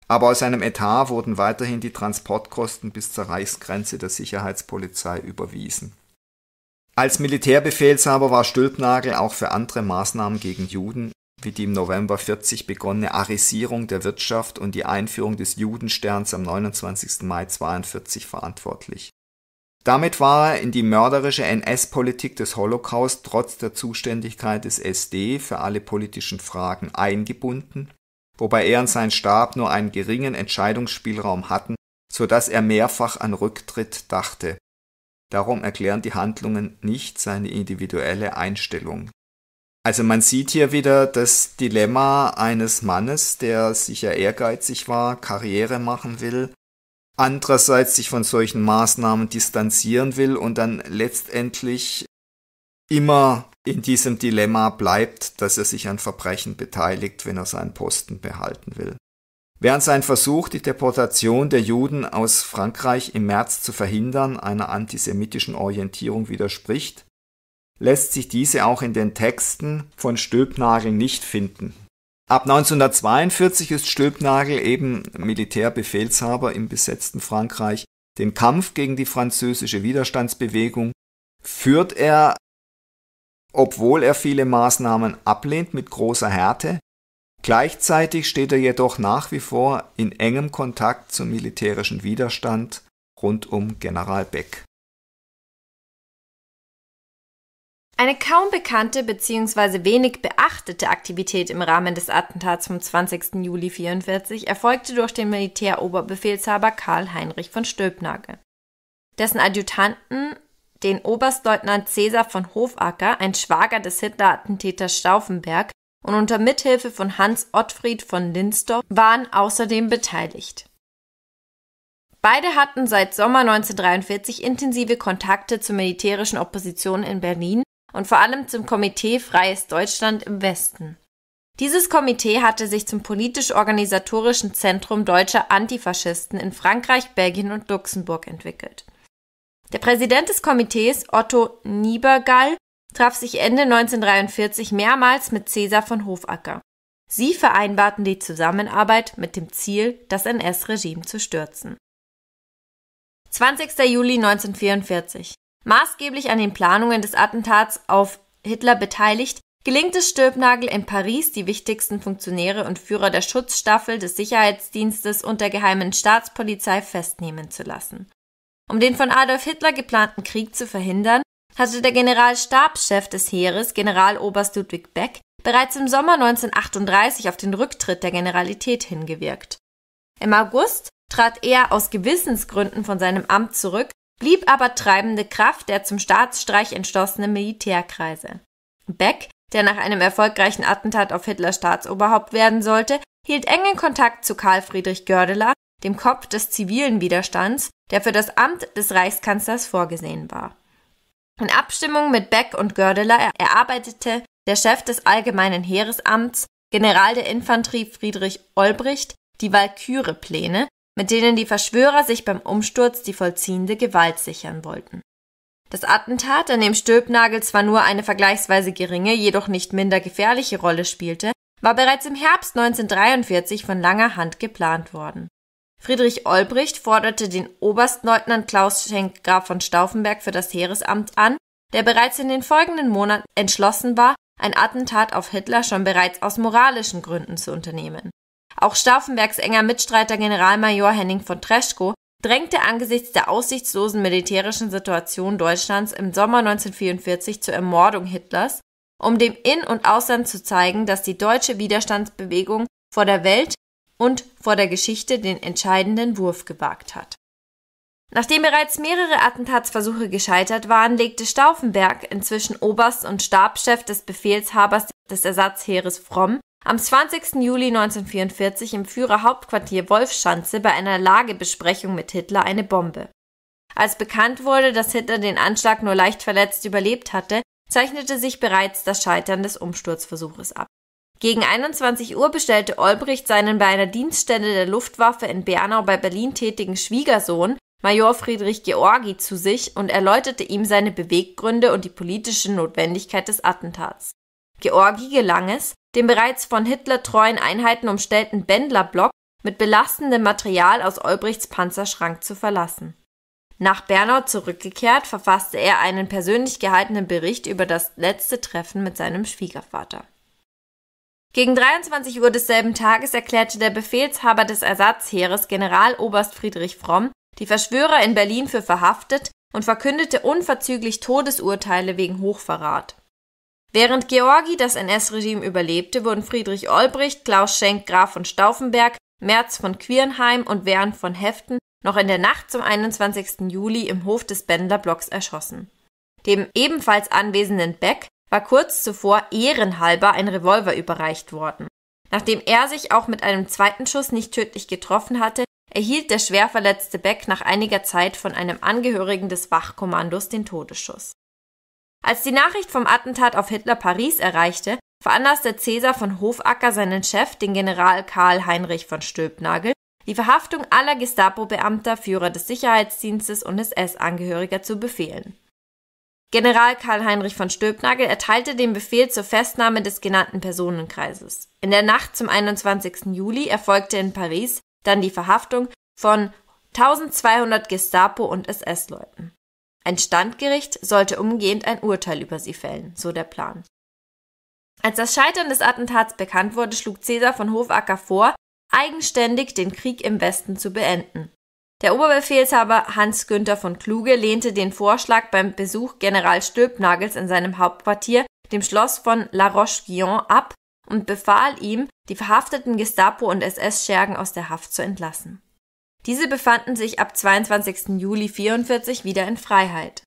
aber aus einem Etat wurden weiterhin die Transportkosten bis zur Reichsgrenze der Sicherheitspolizei überwiesen. Als Militärbefehlshaber war Stülpnagel auch für andere Maßnahmen gegen Juden, wie die im November 40 begonnene Arisierung der Wirtschaft und die Einführung des Judensterns am 29. Mai 42 verantwortlich. Damit war er in die mörderische NS-Politik des Holocaust trotz der Zuständigkeit des SD für alle politischen Fragen eingebunden wobei er und sein Stab nur einen geringen Entscheidungsspielraum hatten, so dass er mehrfach an Rücktritt dachte. Darum erklären die Handlungen nicht seine individuelle Einstellung. Also man sieht hier wieder das Dilemma eines Mannes, der sicher ehrgeizig war, Karriere machen will, andererseits sich von solchen Maßnahmen distanzieren will und dann letztendlich immer in diesem Dilemma bleibt, dass er sich an Verbrechen beteiligt, wenn er seinen Posten behalten will. Während sein Versuch, die Deportation der Juden aus Frankreich im März zu verhindern, einer antisemitischen Orientierung widerspricht, lässt sich diese auch in den Texten von Stülpnagel nicht finden. Ab 1942 ist Stülpnagel eben Militärbefehlshaber im besetzten Frankreich. Den Kampf gegen die französische Widerstandsbewegung führt er obwohl er viele Maßnahmen ablehnt mit großer Härte, gleichzeitig steht er jedoch nach wie vor in engem Kontakt zum militärischen Widerstand rund um General Beck. Eine kaum bekannte bzw. wenig beachtete Aktivität im Rahmen des Attentats vom 20. Juli 1944 erfolgte durch den Militäroberbefehlshaber Karl Heinrich von Stülpnagel. Dessen Adjutanten den Oberstleutnant Cäsar von Hofacker, ein Schwager des Hitler-Attentäters Stauffenberg, und unter Mithilfe von Hans Ottfried von Lindstorff waren außerdem beteiligt. Beide hatten seit Sommer 1943 intensive Kontakte zur militärischen Opposition in Berlin und vor allem zum Komitee Freies Deutschland im Westen. Dieses Komitee hatte sich zum politisch-organisatorischen Zentrum deutscher Antifaschisten in Frankreich, Belgien und Luxemburg entwickelt. Der Präsident des Komitees, Otto Niebergall, traf sich Ende 1943 mehrmals mit Cäsar von Hofacker. Sie vereinbarten die Zusammenarbeit mit dem Ziel, das NS-Regime zu stürzen. 20. Juli 1944. Maßgeblich an den Planungen des Attentats auf Hitler beteiligt, gelingt es Stülpnagel in Paris, die wichtigsten Funktionäre und Führer der Schutzstaffel des Sicherheitsdienstes und der Geheimen Staatspolizei festnehmen zu lassen. Um den von Adolf Hitler geplanten Krieg zu verhindern, hatte der Generalstabschef des Heeres, Generaloberst Ludwig Beck, bereits im Sommer 1938 auf den Rücktritt der Generalität hingewirkt. Im August trat er aus Gewissensgründen von seinem Amt zurück, blieb aber treibende Kraft der zum Staatsstreich entschlossenen Militärkreise. Beck, der nach einem erfolgreichen Attentat auf Hitler Staatsoberhaupt werden sollte, hielt engen Kontakt zu Karl Friedrich Gördeler, dem Kopf des zivilen Widerstands, der für das Amt des Reichskanzlers vorgesehen war. In Abstimmung mit Beck und Gördeler erarbeitete der Chef des Allgemeinen Heeresamts, General der Infanterie Friedrich Olbricht, die Walküre-Pläne, mit denen die Verschwörer sich beim Umsturz die vollziehende Gewalt sichern wollten. Das Attentat, in dem Stülpnagel zwar nur eine vergleichsweise geringe, jedoch nicht minder gefährliche Rolle spielte, war bereits im Herbst 1943 von langer Hand geplant worden. Friedrich Olbricht forderte den Oberstleutnant Klaus Schenk Graf von Stauffenberg für das Heeresamt an, der bereits in den folgenden Monaten entschlossen war, ein Attentat auf Hitler schon bereits aus moralischen Gründen zu unternehmen. Auch Stauffenbergs enger Mitstreiter Generalmajor Henning von Treschko drängte angesichts der aussichtslosen militärischen Situation Deutschlands im Sommer 1944 zur Ermordung Hitlers, um dem In- und Ausland zu zeigen, dass die deutsche Widerstandsbewegung vor der Welt und vor der Geschichte den entscheidenden Wurf gewagt hat. Nachdem bereits mehrere Attentatsversuche gescheitert waren, legte Stauffenberg, inzwischen Oberst und Stabschef des Befehlshabers des Ersatzheeres Fromm, am 20. Juli 1944 im Führerhauptquartier Wolfschanze bei einer Lagebesprechung mit Hitler eine Bombe. Als bekannt wurde, dass Hitler den Anschlag nur leicht verletzt überlebt hatte, zeichnete sich bereits das Scheitern des Umsturzversuches ab. Gegen 21 Uhr bestellte Olbricht seinen bei einer Dienststelle der Luftwaffe in Bernau bei Berlin tätigen Schwiegersohn, Major Friedrich Georgi, zu sich und erläuterte ihm seine Beweggründe und die politische Notwendigkeit des Attentats. Georgi gelang es, den bereits von Hitler treuen Einheiten umstellten Bändlerblock mit belastendem Material aus Olbrichts Panzerschrank zu verlassen. Nach Bernau zurückgekehrt, verfasste er einen persönlich gehaltenen Bericht über das letzte Treffen mit seinem Schwiegervater. Gegen 23 Uhr desselben Tages erklärte der Befehlshaber des Ersatzheeres, Generaloberst Friedrich Fromm, die Verschwörer in Berlin für verhaftet und verkündete unverzüglich Todesurteile wegen Hochverrat. Während Georgi das NS-Regime überlebte, wurden Friedrich Olbricht, Klaus Schenk, Graf von Stauffenberg, Merz von Quirnheim und Wern von Heften noch in der Nacht zum 21. Juli im Hof des Bendlerblocks erschossen. Dem ebenfalls anwesenden Beck war kurz zuvor ehrenhalber ein Revolver überreicht worden. Nachdem er sich auch mit einem zweiten Schuss nicht tödlich getroffen hatte, erhielt der schwer verletzte Beck nach einiger Zeit von einem Angehörigen des Wachkommandos den Todesschuss. Als die Nachricht vom Attentat auf Hitler Paris erreichte, veranlasste Cäsar von Hofacker seinen Chef, den General Karl Heinrich von Stülpnagel, die Verhaftung aller Gestapo-Beamter, Führer des Sicherheitsdienstes und SS-Angehöriger zu befehlen. General Karl-Heinrich von Stülpnagel erteilte den Befehl zur Festnahme des genannten Personenkreises. In der Nacht zum 21. Juli erfolgte in Paris dann die Verhaftung von 1200 Gestapo- und SS-Leuten. Ein Standgericht sollte umgehend ein Urteil über sie fällen, so der Plan. Als das Scheitern des Attentats bekannt wurde, schlug Cäsar von Hofacker vor, eigenständig den Krieg im Westen zu beenden. Der Oberbefehlshaber Hans-Günther von Kluge lehnte den Vorschlag beim Besuch General Stülpnagels in seinem Hauptquartier, dem Schloss von La Roche-Guyon, ab und befahl ihm, die verhafteten Gestapo- und SS-Schergen aus der Haft zu entlassen. Diese befanden sich ab 22. Juli 1944 wieder in Freiheit.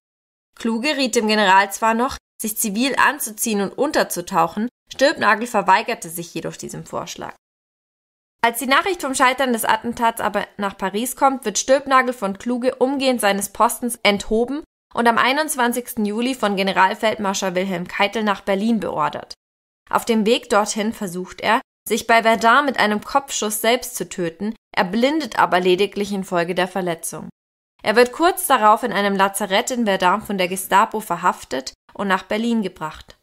Kluge riet dem General zwar noch, sich zivil anzuziehen und unterzutauchen, Stülpnagel verweigerte sich jedoch diesem Vorschlag. Als die Nachricht vom Scheitern des Attentats aber nach Paris kommt, wird Stülpnagel von Kluge umgehend seines Postens enthoben und am 21. Juli von Generalfeldmarschall Wilhelm Keitel nach Berlin beordert. Auf dem Weg dorthin versucht er, sich bei Verdun mit einem Kopfschuss selbst zu töten, er blindet aber lediglich infolge der Verletzung. Er wird kurz darauf in einem Lazarett in Verdun von der Gestapo verhaftet und nach Berlin gebracht.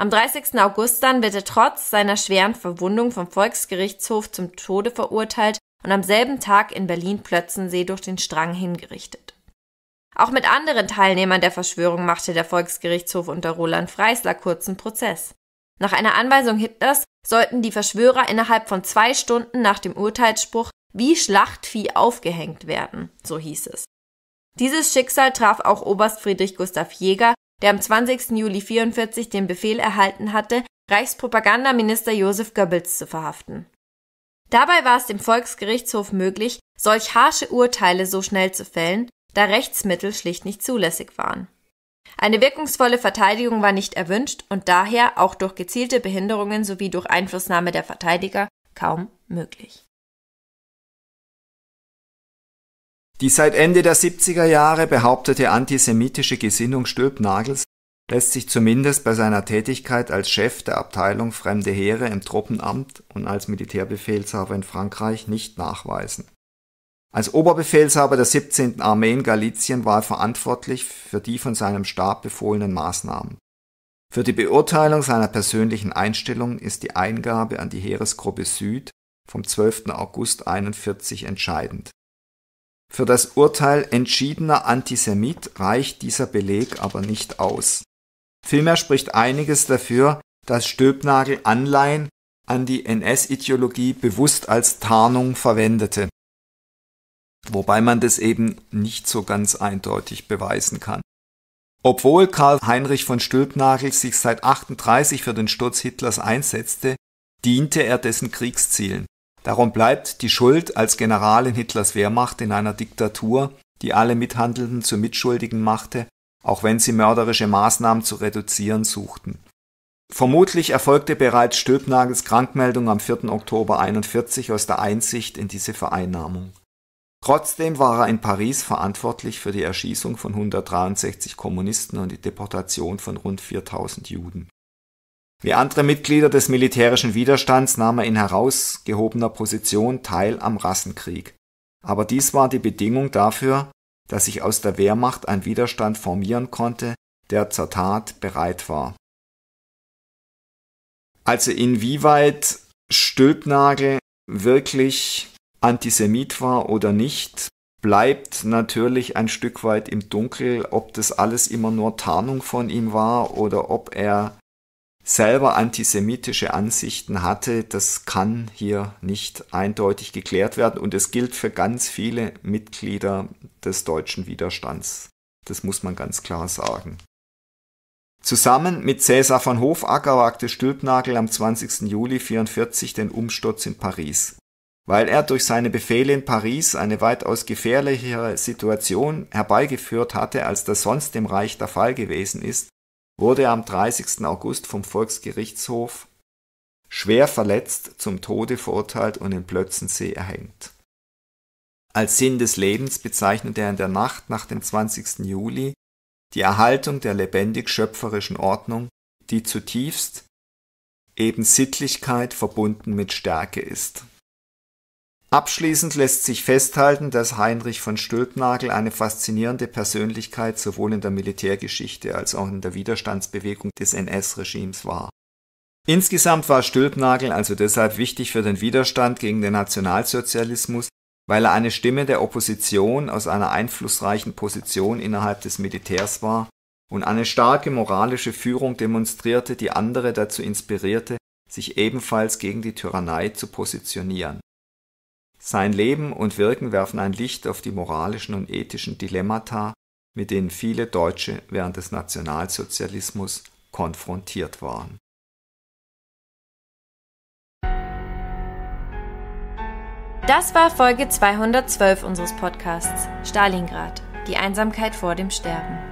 Am 30. August dann wird er trotz seiner schweren Verwundung vom Volksgerichtshof zum Tode verurteilt und am selben Tag in Berlin-Plötzensee durch den Strang hingerichtet. Auch mit anderen Teilnehmern der Verschwörung machte der Volksgerichtshof unter Roland Freisler kurzen Prozess. Nach einer Anweisung Hitlers sollten die Verschwörer innerhalb von zwei Stunden nach dem Urteilsspruch wie Schlachtvieh aufgehängt werden, so hieß es. Dieses Schicksal traf auch Oberst Friedrich Gustav Jäger, der am 20. Juli 44 den Befehl erhalten hatte, Reichspropagandaminister Josef Goebbels zu verhaften. Dabei war es dem Volksgerichtshof möglich, solch harsche Urteile so schnell zu fällen, da Rechtsmittel schlicht nicht zulässig waren. Eine wirkungsvolle Verteidigung war nicht erwünscht und daher auch durch gezielte Behinderungen sowie durch Einflussnahme der Verteidiger kaum möglich. Die seit Ende der 70er Jahre behauptete antisemitische Gesinnung Stülp-Nagels lässt sich zumindest bei seiner Tätigkeit als Chef der Abteilung Fremde Heere im Truppenamt und als Militärbefehlshaber in Frankreich nicht nachweisen. Als Oberbefehlshaber der 17. Armee in Galizien war er verantwortlich für die von seinem Stab befohlenen Maßnahmen. Für die Beurteilung seiner persönlichen Einstellung ist die Eingabe an die Heeresgruppe Süd vom 12. August 1941 entscheidend. Für das Urteil entschiedener Antisemit reicht dieser Beleg aber nicht aus. Vielmehr spricht einiges dafür, dass Stülpnagel Anleihen an die NS-Ideologie bewusst als Tarnung verwendete, wobei man das eben nicht so ganz eindeutig beweisen kann. Obwohl Karl Heinrich von Stülpnagel sich seit 38 für den Sturz Hitlers einsetzte, diente er dessen Kriegszielen. Darum bleibt die Schuld als General in Hitlers Wehrmacht in einer Diktatur, die alle Mithandelnden zu Mitschuldigen machte, auch wenn sie mörderische Maßnahmen zu reduzieren suchten. Vermutlich erfolgte bereits Stülpnagels Krankmeldung am 4. Oktober 41 aus der Einsicht in diese Vereinnahmung. Trotzdem war er in Paris verantwortlich für die Erschießung von 163 Kommunisten und die Deportation von rund 4000 Juden wie andere Mitglieder des militärischen Widerstands nahm er in herausgehobener Position teil am Rassenkrieg. Aber dies war die Bedingung dafür, dass sich aus der Wehrmacht ein Widerstand formieren konnte, der zur Tat bereit war. Also inwieweit Stülpnagel wirklich Antisemit war oder nicht, bleibt natürlich ein Stück weit im Dunkel, ob das alles immer nur Tarnung von ihm war oder ob er selber antisemitische Ansichten hatte, das kann hier nicht eindeutig geklärt werden und es gilt für ganz viele Mitglieder des deutschen Widerstands. Das muss man ganz klar sagen. Zusammen mit Cäsar von Hofacker wagte Stülpnagel am 20. Juli 1944 den Umsturz in Paris. Weil er durch seine Befehle in Paris eine weitaus gefährlichere Situation herbeigeführt hatte, als das sonst im Reich der Fall gewesen ist, wurde am 30. August vom Volksgerichtshof schwer verletzt zum Tode verurteilt und in Plötzensee erhängt. Als Sinn des Lebens bezeichnet er in der Nacht nach dem 20. Juli die Erhaltung der lebendig schöpferischen Ordnung, die zutiefst eben Sittlichkeit verbunden mit Stärke ist. Abschließend lässt sich festhalten, dass Heinrich von Stülpnagel eine faszinierende Persönlichkeit sowohl in der Militärgeschichte als auch in der Widerstandsbewegung des NS-Regimes war. Insgesamt war Stülpnagel also deshalb wichtig für den Widerstand gegen den Nationalsozialismus, weil er eine Stimme der Opposition aus einer einflussreichen Position innerhalb des Militärs war und eine starke moralische Führung demonstrierte, die andere dazu inspirierte, sich ebenfalls gegen die Tyrannei zu positionieren. Sein Leben und Wirken werfen ein Licht auf die moralischen und ethischen Dilemmata, mit denen viele Deutsche während des Nationalsozialismus konfrontiert waren. Das war Folge 212 unseres Podcasts Stalingrad, die Einsamkeit vor dem Sterben.